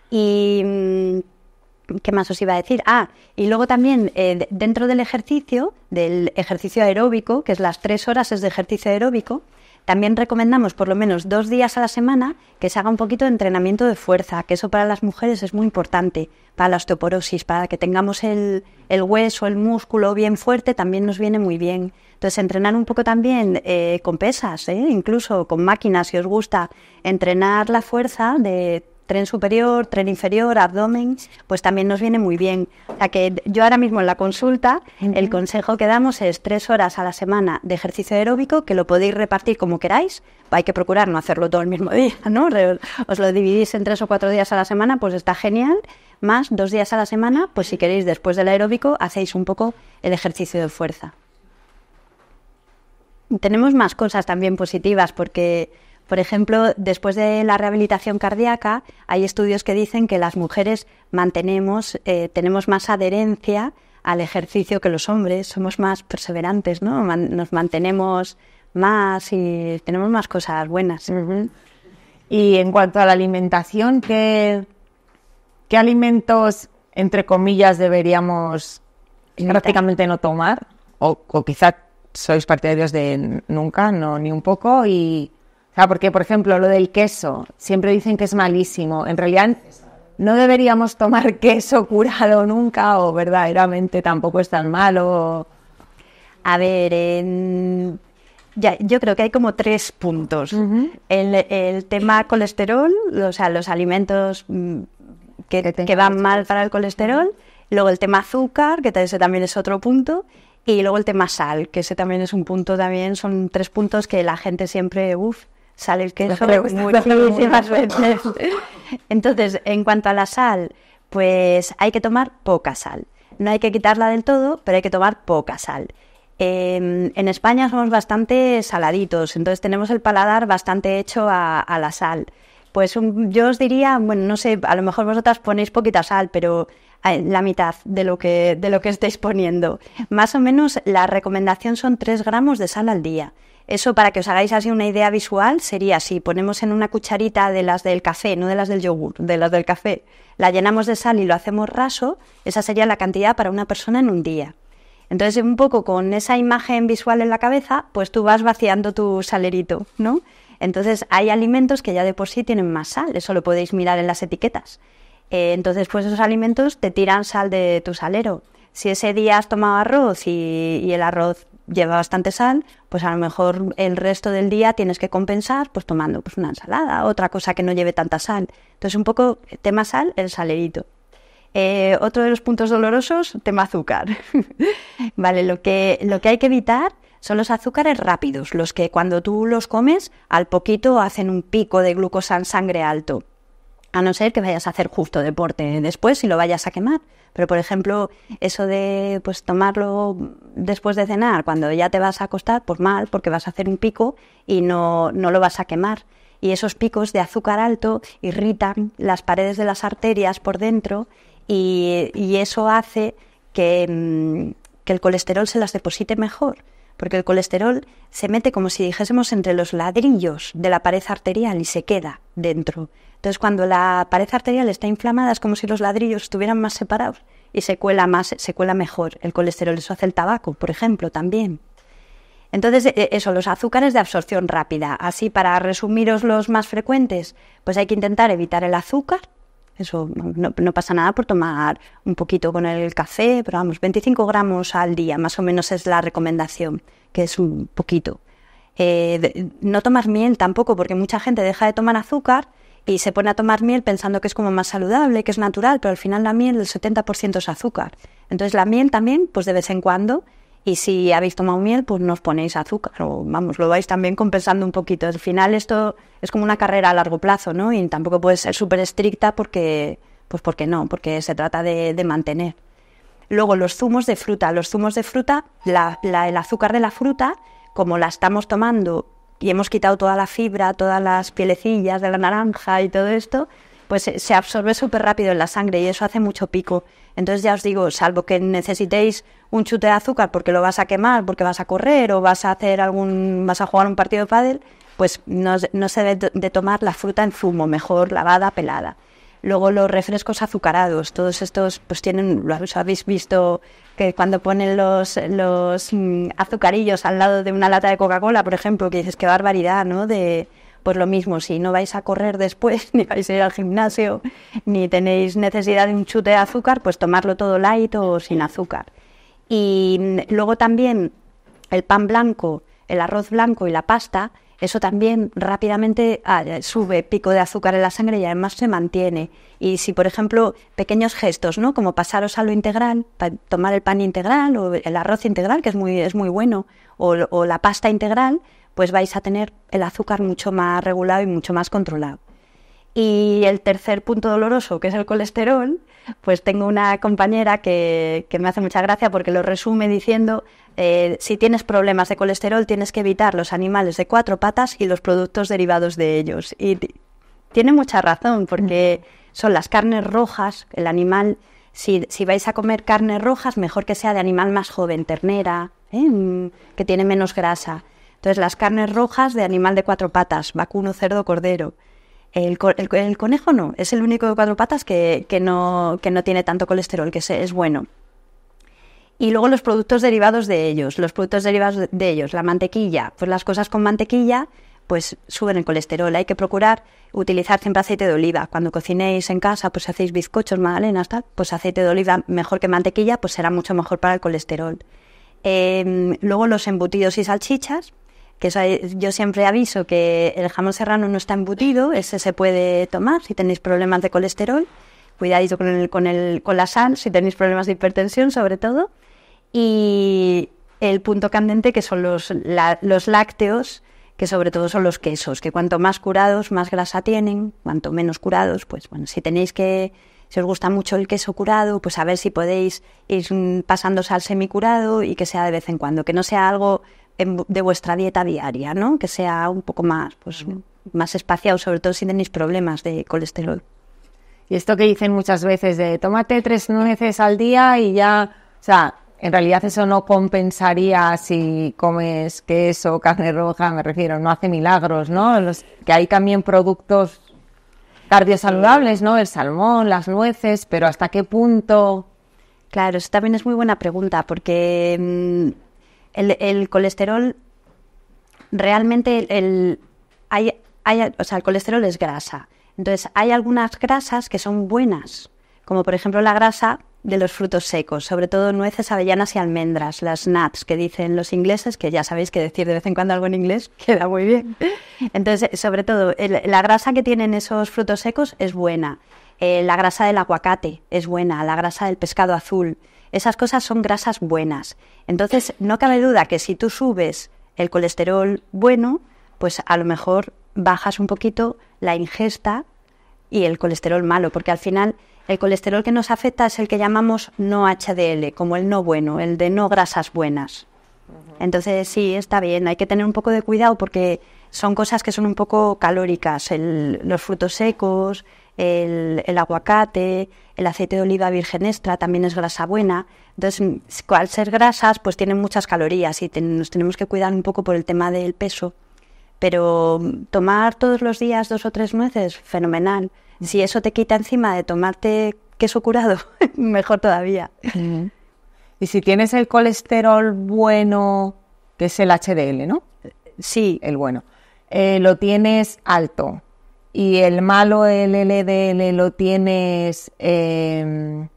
Y mm, ¿Qué más os iba a decir? Ah, y luego también eh, dentro del ejercicio, del ejercicio aeróbico, que es las tres horas es de ejercicio aeróbico, también recomendamos por lo menos dos días a la semana que se haga un poquito de entrenamiento de fuerza, que eso para las mujeres es muy importante, para la osteoporosis, para que tengamos el, hueso, el músculo bien fuerte, también nos viene muy bien. Entonces, entrenar un poco también eh, con pesas, ¿eh? incluso con máquinas, si os gusta, entrenar la fuerza de tren superior, tren inferior, abdomen, pues también nos viene muy bien. O sea que yo ahora mismo en la consulta, el consejo que damos es tres horas a la semana de ejercicio aeróbico, que lo podéis repartir como queráis. Hay que procurar no hacerlo todo el mismo día, ¿no? Os lo dividís en tres o cuatro días a la semana, pues está genial. Más dos días a la semana, pues si queréis después del aeróbico, hacéis un poco el ejercicio de fuerza. Tenemos más cosas también positivas porque por ejemplo, después de la rehabilitación cardíaca, hay estudios que dicen que las mujeres mantenemos, eh, tenemos más adherencia al ejercicio que los hombres, somos más perseverantes, ¿no? nos mantenemos más y tenemos más cosas buenas. Y en cuanto a la alimentación, ¿qué, qué alimentos, entre comillas, deberíamos prácticamente no tomar? O, o quizá sois partidarios de nunca, no ni un poco, y porque, por ejemplo, lo del queso, siempre dicen que es malísimo. En realidad, no deberíamos tomar queso curado nunca o verdaderamente tampoco es tan malo. A ver, ya, yo creo que hay como tres puntos. el, tema colesterol, o sea, los alimentos mm, que, van mal para el colesterol. Luego el tema azúcar, que ese también es otro punto. Y luego el tema sal, que ese también es un punto, también son tres puntos que la gente siempre, uff, sale el queso muchísimas veces. Entonces, en cuanto a la sal, pues hay que tomar poca sal. No hay que quitarla del todo, pero hay que tomar poca sal. en España somos bastante saladitos, entonces tenemos el paladar bastante hecho a, la sal. Pues yo os diría, bueno, no sé, a lo mejor vosotras ponéis poquita sal, pero eh, la mitad de lo que de lo que estáis poniendo. Más o menos la recomendación son 3 gramos de sal al día. Eso para que os hagáis así una idea visual sería si ponemos en una cucharita de las del café, no de las del yogur, de las del café, la llenamos de sal y lo hacemos raso, esa sería la cantidad para una persona en un día. Entonces, un poco con esa imagen visual en la cabeza, pues tú vas vaciando tu salerito, ¿no? Entonces, hay alimentos que ya de por sí tienen más sal, eso lo podéis mirar en las etiquetas. Eh, entonces, pues esos alimentos te tiran sal de tu salero. Si ese día has tomado arroz y el arroz lleva bastante sal, pues a lo mejor el resto del día tienes que compensar pues tomando pues una ensalada, otra cosa que no lleve tanta sal. Entonces un poco eh, tema sal, el salerito. Eh, otro de los puntos dolorosos, tema azúcar. vale, lo que, lo que hay que evitar son los azúcares rápidos, los que cuando tú los comes al poquito hacen un pico de glucosa en sangre alto. A no ser que vayas a hacer justo deporte después y lo vayas a quemar. Pero, por ejemplo, eso de pues, tomarlo después de cenar, cuando ya te vas a acostar, pues mal, porque vas a hacer un pico y no, no lo vas a quemar. Y esos picos de azúcar alto irritan las paredes de las arterias por dentro y, y eso hace que, mm, que el colesterol se las deposite mejor porque el colesterol se mete como si dijésemos entre los ladrillos de la pared arterial y se queda dentro. Entonces, cuando la pared arterial está inflamada, es como si los ladrillos estuvieran más separados y se cuela más, se cuela mejor el colesterol. Eso hace el tabaco, por ejemplo, también. Entonces, e, eso, los azúcares de absorción rápida. Así, para resumiros los más frecuentes, pues hay que intentar evitar el azúcar. Eso no, pasa nada por tomar un poquito con el café, pero vamos, 25 gramos al día, más o menos es la recomendación, que es un poquito. Eh, no tomar miel tampoco, porque mucha gente deja de tomar azúcar y se pone a tomar miel pensando que es como más saludable, que es natural, pero al final la miel, el 70% es azúcar. Entonces la miel también, pues de vez en cuando, y si habéis tomado miel, pues no ponéis azúcar, o vamos, lo vais también compensando un poquito. Al final esto es como una carrera a largo plazo, ¿no? Y tampoco puede ser súper estricta porque, pues porque no, porque se trata de, mantener. Luego los zumos de fruta, los zumos de fruta, la, el azúcar de la fruta, como la estamos tomando y hemos quitado toda la fibra, todas las pielecillas de la naranja y todo esto, pues eh, se absorbe súper rápido en la sangre y eso hace mucho pico. Entonces ya os digo, salvo que necesitéis un chute de azúcar porque lo vas a quemar, porque vas a correr o vas a hacer algún, vas a jugar un partido de pádel, pues no, no se debe de tomar la fruta en zumo, mejor lavada, pelada. Luego los refrescos azucarados, todos estos pues tienen, lo habéis visto que cuando ponen los, los mm, azucarillos al lado de una lata de Coca-Cola, por ejemplo, que dices qué barbaridad, ¿no? De, pues lo mismo, si no vais a correr después, ni vais a ir al gimnasio, ni tenéis necesidad de un chute de azúcar, pues tomarlo todo light o sin azúcar. Y mm, luego también el pan blanco, el arroz blanco y la pasta, eso también rápidamente ah, sube pico de azúcar en la sangre y además se mantiene. Y si, por ejemplo, pequeños gestos, ¿no? Como pasaros a lo integral, tomar el pan integral o el arroz integral, que es muy, bueno, o, la pasta integral, pues vais a tener el azúcar mucho más regulado y mucho más controlado. Y el tercer punto doloroso, que es el colesterol, pues tengo una compañera que me hace mucha gracia porque lo resume diciendo eh, si tienes problemas de colesterol, tienes que evitar los animales de cuatro patas y los productos derivados de ellos. Y tiene mucha razón, porque son las carnes rojas, el animal, si, si, vais a comer carnes rojas, mejor que sea de animal más joven, ternera, ¿eh? mm, que tiene menos grasa. Entonces, las carnes rojas de animal de cuatro patas, vacuno, cerdo, cordero. El, conejo no, es el único de cuatro patas que, que, no, que no tiene tanto colesterol, que es bueno y luego los productos derivados de ellos, los productos derivados de ellos, la mantequilla, pues las cosas con mantequilla pues suben el colesterol. Hay que procurar utilizar siempre aceite de oliva. Cuando cocinéis en casa, pues hacéis bizcochos, magdalenas, tal, pues aceite de oliva mejor que mantequilla, pues será mucho mejor para el colesterol. Em, luego los embutidos y salchichas, que yo siempre aviso que el jamón serrano no está embutido, ese se puede tomar si tenéis problemas de colesterol. Cuidadito con, el, con, el, con la sal, si tenéis problemas de hipertensión sobre todo y el punto candente que son los, lácteos, que sobre todo son los quesos, que cuanto más curados, más grasa tienen, cuanto menos curados, pues bueno, si tenéis que, si os gusta mucho el queso curado, pues a ver si podéis ir pasándose al semicurado y que sea de vez en cuando, que no sea algo de vuestra dieta diaria, ¿no? Que sea un poco más, pues, más espaciado, sobre todo si tenéis problemas de colesterol. Y esto que dicen muchas veces de tómate tres nueces al día y ya, o sea, en realidad eso no compensaría si comes queso, carne roja, me refiero, no hace milagros, ¿no? que hay también productos cardiosaludables, ¿no? El salmón, las nueces, pero ¿hasta qué punto? Claro, eso también es muy buena pregunta, porque mm, el, colesterol, realmente hay, o sea, el colesterol es grasa. Entonces, hay algunas grasas que son buenas, como por ejemplo la grasa de los frutos secos, sobre todo nueces, avellanas y almendras, las nuts que dicen los ingleses, que ya sabéis que decir de vez en cuando algo en inglés queda muy bien. Entonces, sobre todo, la grasa que tienen esos frutos secos es buena, eh, la grasa del aguacate es buena, la grasa del pescado azul, esas cosas son grasas buenas. Entonces, no cabe duda que si tú subes el colesterol bueno, pues a lo mejor bajas un poquito la ingesta y el colesterol malo, porque al final el colesterol que nos afecta es el que llamamos no HDL, como el no bueno, el de no grasas buenas. Entonces sí, está bien, hay que tener un poco de cuidado porque son cosas que son un poco calóricas, los frutos secos, el, aguacate, el aceite de oliva virgen extra también es grasa buena. Entonces, mm, al ser grasas, pues tienen muchas calorías y nos tenemos que cuidar un poco por el tema del peso. Pero mm, tomar todos los días dos o tres nueces, fenomenal. Si eso te quita encima de tomarte queso curado, mejor todavía. Y si tienes el colesterol bueno, que es el HDL, ¿no? Sí. El bueno. Eh, lo tienes alto y el malo, el LDL, lo tienes em,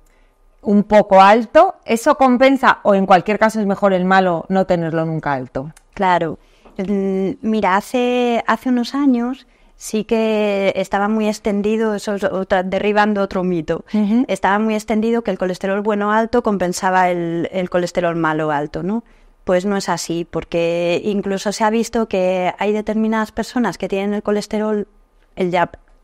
un poco alto, ¿eso compensa o en cualquier caso es mejor el malo no tenerlo nunca alto? Claro. Mm, mira, hace, hace unos años sí que estaba muy extendido, eso es derribando otro mito, estaba muy extendido que el colesterol bueno alto compensaba el, colesterol malo alto, ¿no? Pues no es así, porque incluso se ha visto que hay determinadas personas que tienen el colesterol, el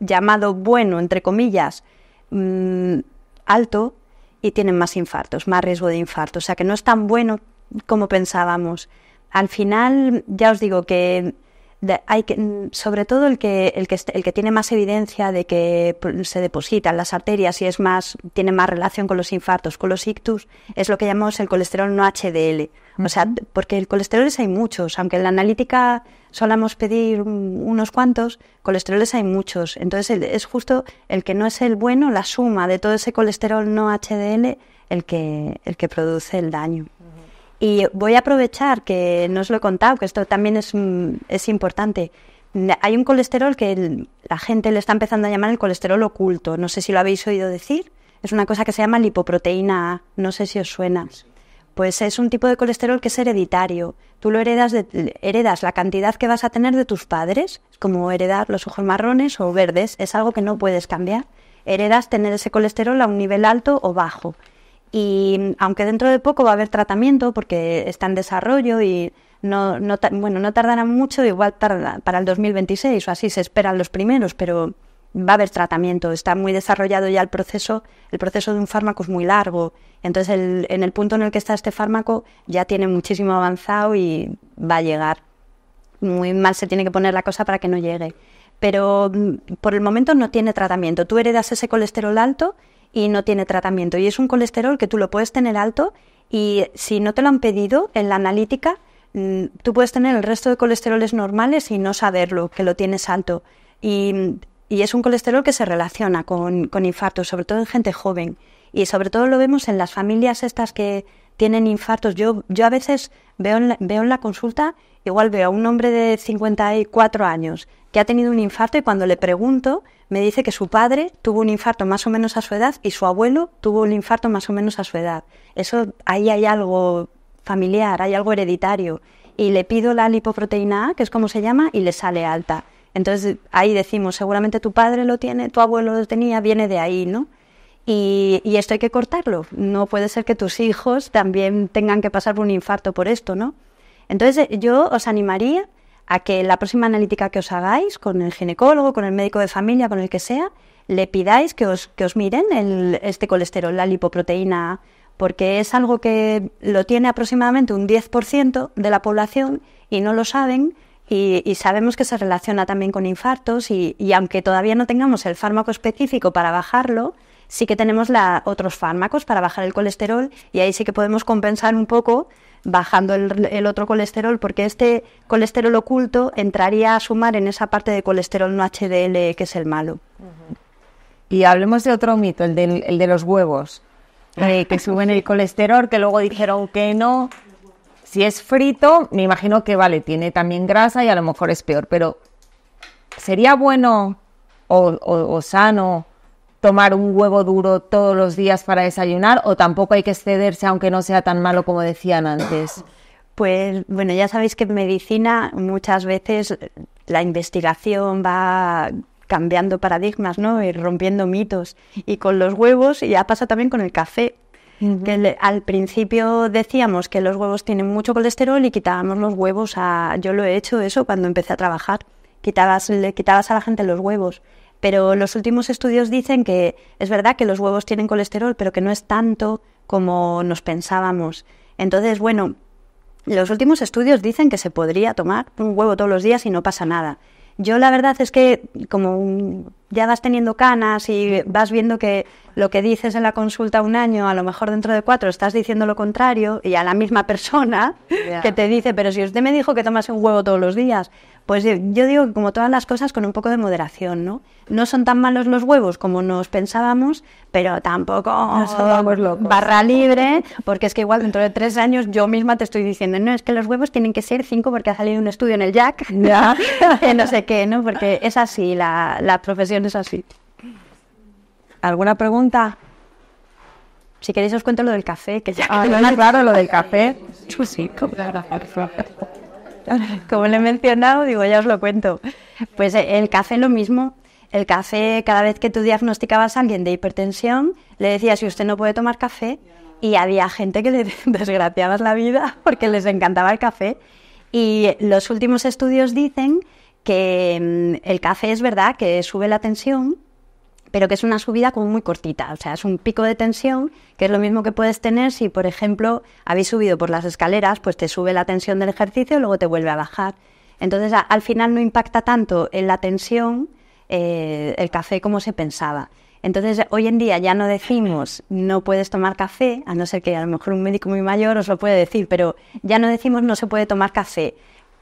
llamado bueno, entre comillas, mm, alto, y tienen más infartos, más riesgo de infarto. O sea que no es tan bueno como pensábamos. Al final, ya os digo que de, hay sobre todo el que, el, que, el que tiene más evidencia de que pues, se depositan las arterias y es más, tiene más relación con los infartos, con los ictus, es lo que llamamos el colesterol no HDL. O sea, porque el colesteroles hay muchos, aunque en la analítica solamos pedir unos cuantos, colesteroles hay muchos. Entonces es justo el que no es el bueno, la suma de todo ese colesterol no HDL, el que, el que produce el daño. Y voy a aprovechar que no os lo he contado, que esto también es, mm, importante. Mm, hay un colesterol que la gente le está empezando a llamar el colesterol oculto. No sé si lo habéis oído decir. Es una cosa que se llama lipoproteína A. No sé si os suena. Pues es un tipo de colesterol que es hereditario. Tú lo heredas, heredas la cantidad que vas a tener de tus padres, como heredar los ojos marrones o verdes, es algo que no puedes cambiar. Heredas tener ese colesterol a un nivel alto o bajo. Y aunque dentro de poco va a haber tratamiento porque está en desarrollo y no, bueno, no tardará mucho, igual tarda para el 2026 o así se esperan los primeros, pero va a haber tratamiento, está muy desarrollado ya el proceso, el proceso de un fármaco es muy largo, entonces en el punto en el que está este fármaco ya tiene muchísimo avanzado y va a llegar. Muy mal se tiene que poner la cosa para que no llegue. Pero mm, por el momento no tiene tratamiento. Tú heredas ese colesterol alto y no tiene tratamiento. Y es un colesterol que tú lo puedes tener alto y si no te lo han pedido en la analítica, mm, tú puedes tener el resto de colesteroles normales y no saberlo, que lo tienes alto. Y, es un colesterol que se relaciona con, infartos, sobre todo en gente joven. Y sobre todo lo vemos en las familias estas que tienen infartos. Yo, yo a veces veo veo en la consulta, igual veo a un hombre de 54 años que ha tenido un infarto y cuando le pregunto, me dice que su padre tuvo un infarto más o menos a su edad y su abuelo tuvo un infarto más o menos a su edad. Eso ahí hay algo familiar, hay algo hereditario. Y le pido la lipoproteína A, que es como se llama, y le sale alta. Entonces ahí decimos, seguramente tu padre lo tiene, tu abuelo lo tenía, viene de ahí, ¿no? Y, y esto hay que cortarlo. No puede ser que tus hijos también tengan que pasar por un infarto por esto, ¿no? Entonces yo os animaría a que la próxima analítica que os hagáis con el ginecólogo, con el médico de familia, con el que sea, le pidáis que os, que os miren este colesterol, la lipoproteína, porque es algo que lo tiene aproximadamente un 10% de la población y no lo saben. Y, sabemos que se relaciona también con infartos y, y, aunque todavía no tengamos el fármaco específico para bajarlo, sí que tenemos la, otros fármacos para bajar el colesterol y ahí sí que podemos compensar un poco bajando el, otro colesterol, porque este colesterol oculto entraría a sumar en esa parte de colesterol no HDL que es el malo. Y hablemos de otro mito, el, del, de los huevos, eh, que suben el colesterol, que luego dijeron que no. Si es frito, me imagino que vale, tiene también grasa y a lo mejor es peor, pero ¿sería bueno o sano tomar un huevo duro todos los días para desayunar o tampoco hay que excederse aunque no sea tan malo como decían antes? Pues bueno, ya sabéis que en medicina muchas veces la investigación va cambiando paradigmas, ¿no? Y rompiendo mitos. Y con los huevos, y ya pasa también con el café. Que al principio decíamos que los huevos tienen mucho colesterol y quitábamos los huevos a. Yo lo he hecho eso cuando empecé a trabajar. Quitabas, le quitabas a la gente los huevos pero los últimos estudios dicen que es verdad que los huevos tienen colesterol, pero que no es tanto como nos pensábamos. Entonces, bueno, los últimos estudios dicen que se podría tomar un huevo todos los días y no pasa nada. Yo la verdad es que como ya vas teniendo canas y vas viendo que lo que dices en la consulta un año, a lo mejor dentro de cuatro estás diciendo lo contrario y a la misma persona que te dice, pero si usted me dijo que tomase un huevo todos los días, pues eh, yo digo que como todas las cosas, con un poco de moderación, ¿no? No son tan malos los huevos como nos pensábamos, pero tampoco no locos. barra libre, porque es que igual dentro de tres años yo misma te estoy diciendo, no, es que los huevos tienen que ser cinco porque ha salido un estudio en el Jack, ya. no sé qué, ¿no? Porque es así, la, profesión es así. ¿Alguna pregunta? Si queréis os cuento lo del café, que ya... Ah, claro, lo del café. Sí, claro. como le he mencionado, digo, ya os lo cuento. Pues eh, el café lo mismo. El café, cada vez que tú diagnosticabas a alguien de hipertensión, le decías, si usted no puede tomar café, y había gente que le desgraciabas la vida porque les encantaba el café. Y los últimos estudios dicen que mm, el café es verdad que sube la tensión, pero que es una subida como muy cortita, o sea, es un pico de tensión, que es lo mismo que puedes tener si, por ejemplo, habéis subido por las escaleras, pues te sube la tensión del ejercicio y luego te vuelve a bajar. Entonces, al final no impacta tanto en la tensión eh, el café como se pensaba. Entonces, hoy en día ya no decimos no puedes tomar café, a no ser que a lo mejor un médico muy mayor os lo puede decir, pero ya no decimos no se puede tomar café.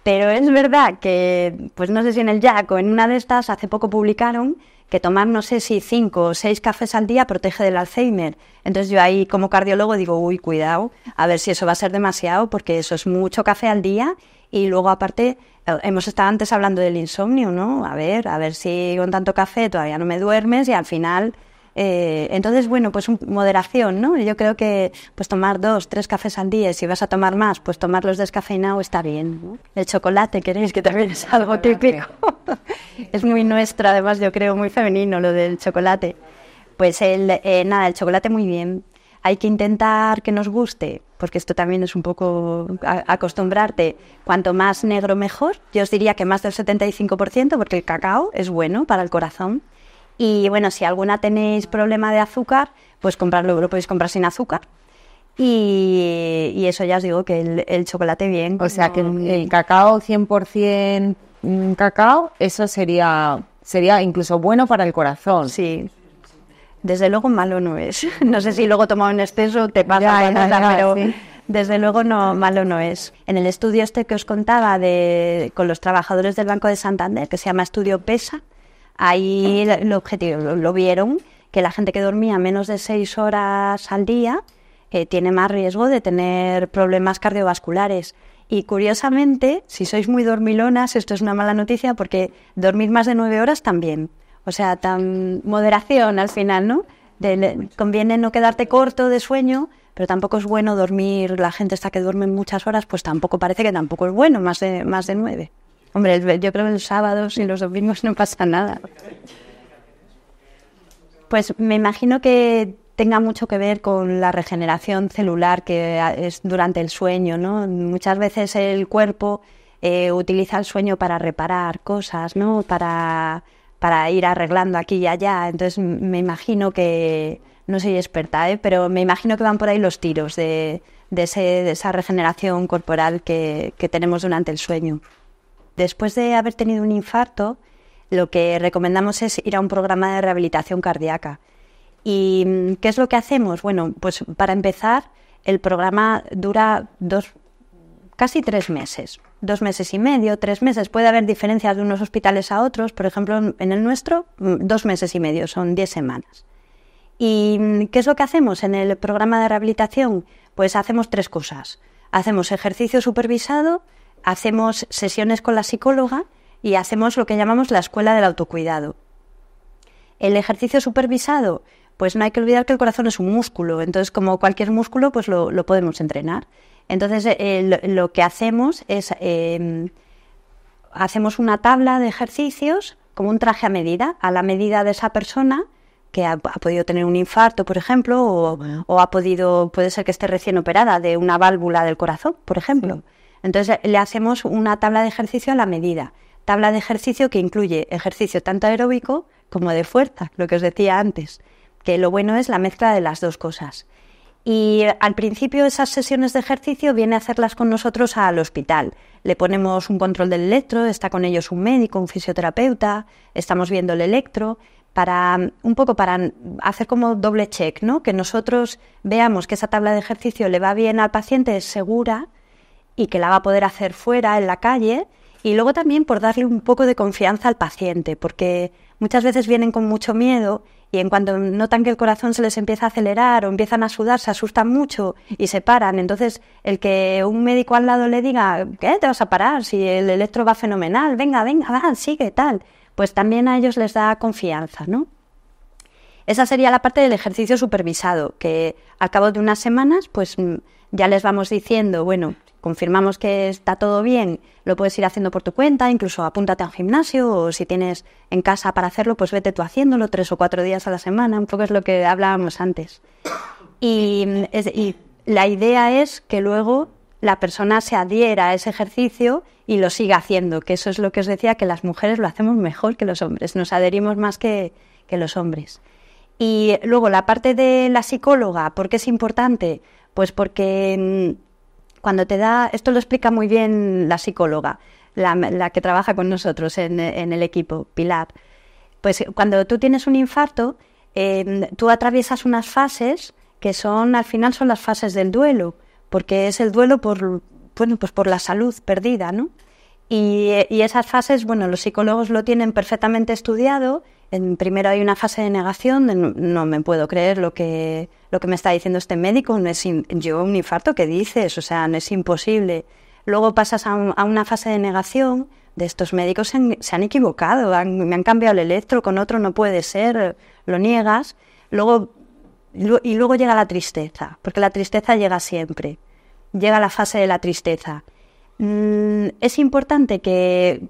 Pero es verdad que, pues no sé si en el Jack o en una de estas, hace poco publicaron que tomar, no sé si cinco o seis cafés al día protege del Alzheimer. Entonces yo ahí como cardiólogo digo, uy, cuidado, a ver si eso va a ser demasiado, porque eso es mucho café al día y luego aparte eh, hemos estado antes hablando del insomnio, ¿no? A ver, a ver si con tanto café todavía no me duermes y al final... Eh, entonces, bueno, pues moderación, ¿no? Yo creo que pues tomar dos, tres cafés al día, si vas a tomar más, pues tomar los descafeinados está bien. El chocolate, queréis que también es algo típico. es muy nuestra, además, yo creo, muy femenino lo del chocolate. Pues el, eh, nada, el chocolate muy bien. Hay que intentar que nos guste, porque esto también es un poco acostumbrarte. Cuanto más negro, mejor. Yo os diría que más del 75%, porque el cacao es bueno para el corazón. Y bueno, si alguna tenéis problema de azúcar, pues comprarlo, lo podéis comprar sin azúcar. Y, eso ya os digo que el, chocolate bien. O sea, que el cacao 100% un cacao, eso sería, sería incluso bueno para el corazón. Sí. Desde luego malo no es. No sé si luego tomado en exceso te pasa, pero desde luego no malo no es. En el estudio este que os contaba de, con los trabajadores del Banco de Santander, que se llama Estudio PESA, ahí el objetivo lo, vieron que la gente que dormía menos de seis horas al día eh, tiene más riesgo de tener problemas cardiovasculares. Y curiosamente, si sois muy dormilonas, esto es una mala noticia porque dormir más de nueve horas también. O sea, tan moderación al final, ¿no? conviene no quedarte corto de sueño, pero tampoco es bueno dormir. La gente está que duerme muchas horas, pues tampoco parece que tampoco es bueno, más de, más de nueve. Hombre, yo creo que los sábados y los domingos no pasa nada. Pues me imagino que tenga mucho que ver con la regeneración celular que ah, es durante el sueño, ¿no? Muchas veces el cuerpo eh, utiliza el sueño para reparar cosas, ¿no? Para, ir arreglando aquí y allá. Entonces me imagino que, no soy experta, ¿eh? pero me imagino que van por ahí los tiros de, esa regeneración corporal que, que, tenemos durante el sueño. Después de haber tenido un infarto, lo que recomendamos es ir a un programa de rehabilitación cardíaca. ¿Y mm, qué es lo que hacemos? Bueno, pues para empezar, el programa dura dos, casi tres meses, dos meses y medio, tres meses. Puede haber diferencias de unos hospitales a otros. Por ejemplo, en el nuestro, mm, dos meses y medio, son diez semanas. ¿Y mm, qué es lo que hacemos en el programa de rehabilitación? Pues hacemos tres cosas. Hacemos ejercicio supervisado, hacemos sesiones con la psicóloga y hacemos lo que llamamos la escuela del autocuidado. El ejercicio supervisado, pues no hay que olvidar que el corazón es un músculo, entonces como cualquier músculo, pues lo, podemos entrenar. Entonces eh, eh, lo, que hacemos es, em, hacemos una tabla de ejercicios como un traje a medida, a la medida de esa persona que ha, podido tener un infarto, por ejemplo, o, ha podido, puede ser que esté recién operada de una válvula del corazón, por ejemplo. Entonces le hacemos una tabla de ejercicio a la medida tabla de ejercicio que incluye ejercicio tanto aeróbico como de fuerza, lo que os decía antes que lo bueno es la mezcla de las dos cosas. Y al principio esas sesiones de ejercicio viene a hacerlas con nosotros al hospital. Le ponemos un control del electro, está con ellos un médico, un fisioterapeuta, estamos viendo el electro, para un poco para hacer como doble check, ¿no? Que nosotros veamos que esa tabla de ejercicio le va bien al paciente, es segura y que la va a poder hacer fuera, en la calle, y luego también por darle un poco de confianza al paciente, porque muchas veces vienen con mucho miedo y en cuanto notan que el corazón se les empieza a acelerar o empiezan a sudar, se asustan mucho y se paran. Entonces, el que un médico al lado le diga, ¿qué? Te vas a parar, si el electro va fenomenal, venga, venga, va, sigue, tal, pues también a ellos les da confianza, ¿no? Esa sería la parte del ejercicio supervisado, que al cabo de unas semanas, pues ya les vamos diciendo, bueno, confirmamos que está todo bien, lo puedes ir haciendo por tu cuenta, incluso apúntate a un gimnasio o si tienes en casa para hacerlo, pues vete tú haciéndolo tres o cuatro días a la semana, un poco es lo que hablábamos antes. Y, la idea es que luego la persona se adhiera a ese ejercicio y lo siga haciendo, que eso es lo que os decía, que las mujeres lo hacemos mejor que los hombres, nos adherimos más que, que los hombres. Y luego la parte de la psicóloga, ¿por qué es importante? Pues porque mm, cuando te da, esto lo explica muy bien la psicóloga, la, que trabaja con nosotros en, el equipo, Pilar, pues cuando tú tienes un infarto, em, tú atraviesas unas fases que son, al final son las fases del duelo, porque es el duelo por, bueno, pues por la salud perdida, ¿no? Eh, y, esas fases, bueno, los psicólogos lo tienen perfectamente estudiado. En, primero hay una fase de negación, no, me puedo creer lo que, lo que me está diciendo este médico, no es yo un infarto, ¿qué dices? O sea, no es imposible. Luego pasas a, una fase de negación, de estos médicos se han, equivocado, me han cambiado el electro, con otro no puede ser, lo niegas. Luego, y luego llega la tristeza, porque la tristeza llega siempre. Llega la fase de la tristeza Mm, es importante que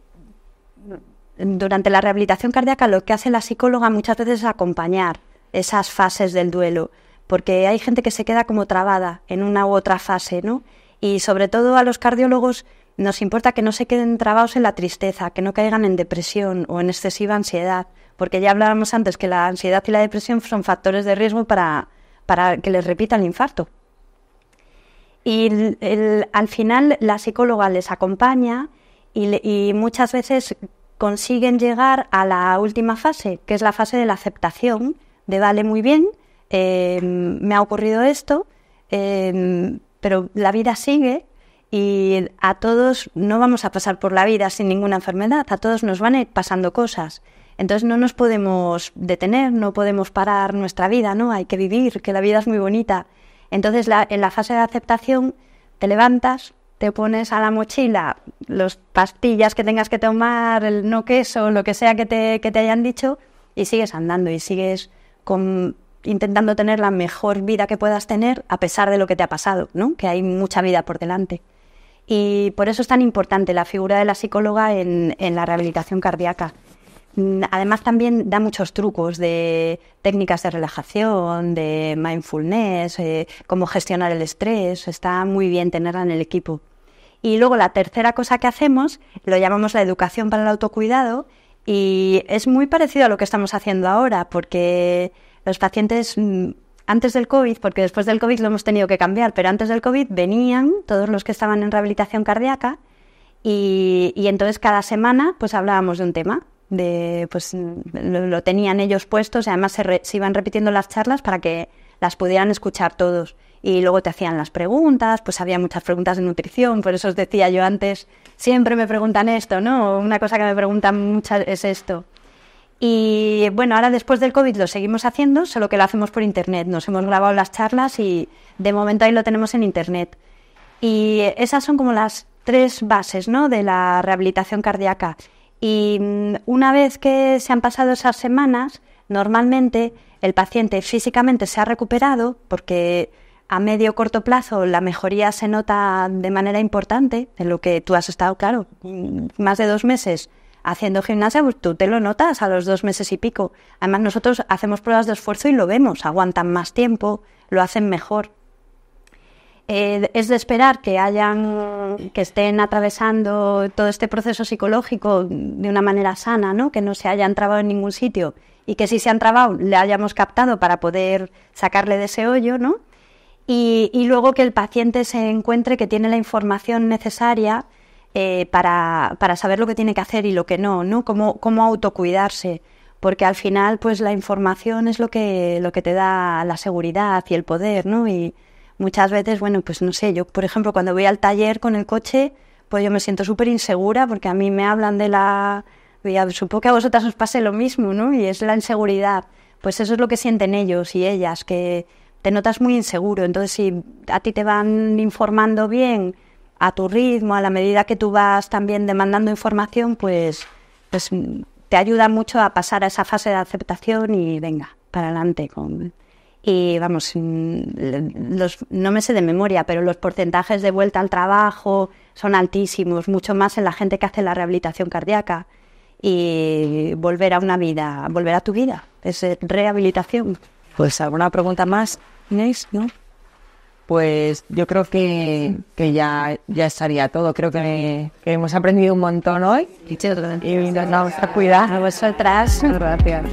durante la rehabilitación cardíaca lo que hace la psicóloga muchas veces es acompañar esas fases del duelo, porque hay gente que se queda como trabada en una u otra fase, ¿no? Y sobre todo a los cardiólogos nos importa que no se queden trabados en la tristeza, que no caigan en depresión o en excesiva ansiedad, porque ya hablábamos antes que la ansiedad y la depresión son factores de riesgo para que les repita el infarto. Y al final la psicóloga les acompaña y, muchas veces consiguen llegar a la última fase, que es la fase de la aceptación, de vale muy bien, em, me ha ocurrido esto, em, pero la vida sigue y a todos no vamos a pasar por la vida sin ninguna enfermedad, a todos nos van pasando cosas. Entonces no nos podemos detener, no podemos parar nuestra vida, ¿no? Hay que vivir, que la vida es muy bonita. Entonces, en la fase de aceptación, te levantas, te pones a la mochila las pastillas que tengas que tomar, el no queso, lo que sea que te, hayan dicho, y sigues andando y sigues intentando tener la mejor vida que puedas tener a pesar de lo que te ha pasado, ¿no? que hay mucha vida por delante. Y por eso es tan importante la figura de la psicóloga en la rehabilitación cardíaca. Mm, además también da muchos trucos de técnicas de relajación, de mindfulness, eh, cómo gestionar el estrés. Está muy bien tenerla en el equipo. Y luego la tercera cosa que hacemos lo llamamos la educación para el autocuidado y es muy parecido a lo que estamos haciendo ahora porque los pacientes mm, antes del COVID, porque después del COVID lo hemos tenido que cambiar, pero antes del COVID venían todos los que estaban en rehabilitación cardíaca y, y entonces cada semana pues hablábamos de un tema pues lo, tenían ellos puestos y además se, se iban repitiendo las charlas para que las pudieran escuchar todos y luego te hacían las preguntas, pues había muchas preguntas de nutrición, por eso os decía yo antes, siempre me preguntan esto, ¿no? Una cosa que me preguntan muchas es esto. Y bueno, ahora después del COVID lo seguimos haciendo, solo que lo hacemos por internet, nos hemos grabado las charlas y de momento ahí lo tenemos en internet. Y esas son como las tres bases, ¿no? De la rehabilitación cardíaca. Y mm, una vez que se han pasado esas semanas, normalmente el paciente físicamente se ha recuperado porque a medio corto plazo la mejoría se nota de manera importante en lo que tú has estado, claro, mm, más de dos meses haciendo gimnasia, pues tú te lo notas a los dos meses y pico. Además nosotros hacemos pruebas de esfuerzo y lo vemos, aguantan más tiempo, lo hacen mejor. Eh, es de esperar que hayan, que estén atravesando todo este proceso psicológico de una manera sana, ¿no? Que no se hayan trabado en ningún sitio y que si se han trabado le hayamos captado para poder sacarle de ese hoyo, ¿no? Y, luego que el paciente se encuentre que tiene la información necesaria eh, para, para, saber lo que tiene que hacer y lo que no, ¿no? Cómo, cómo autocuidarse porque al final pues la información es lo que lo que te da la seguridad y el poder no y, muchas veces, bueno, pues no sé, yo por ejemplo cuando voy al taller con el coche, pues yo me siento súper insegura porque a mí me hablan de la... Ah, supongo que a vosotras os pase lo mismo, ¿no? Y es la inseguridad. Pues eso es lo que sienten ellos y ellas, que te notas muy inseguro. Entonces, si a ti te van informando bien, a tu ritmo, a la medida que tú vas también demandando información, pues, pues te ayuda mucho a pasar a esa fase de aceptación y venga, para adelante con y vamos, los, no me sé de memoria, pero los porcentajes de vuelta al trabajo son altísimos, mucho más en la gente que hace la rehabilitación cardíaca y volver a una vida, volver a tu vida, es eh, rehabilitación. Pues alguna pregunta más, Inés, ¿no? Pues yo creo que, que ya, ya estaría todo. Creo que, que hemos aprendido un montón hoy. Y nos vamos a cuidar. A vosotras. Gracias.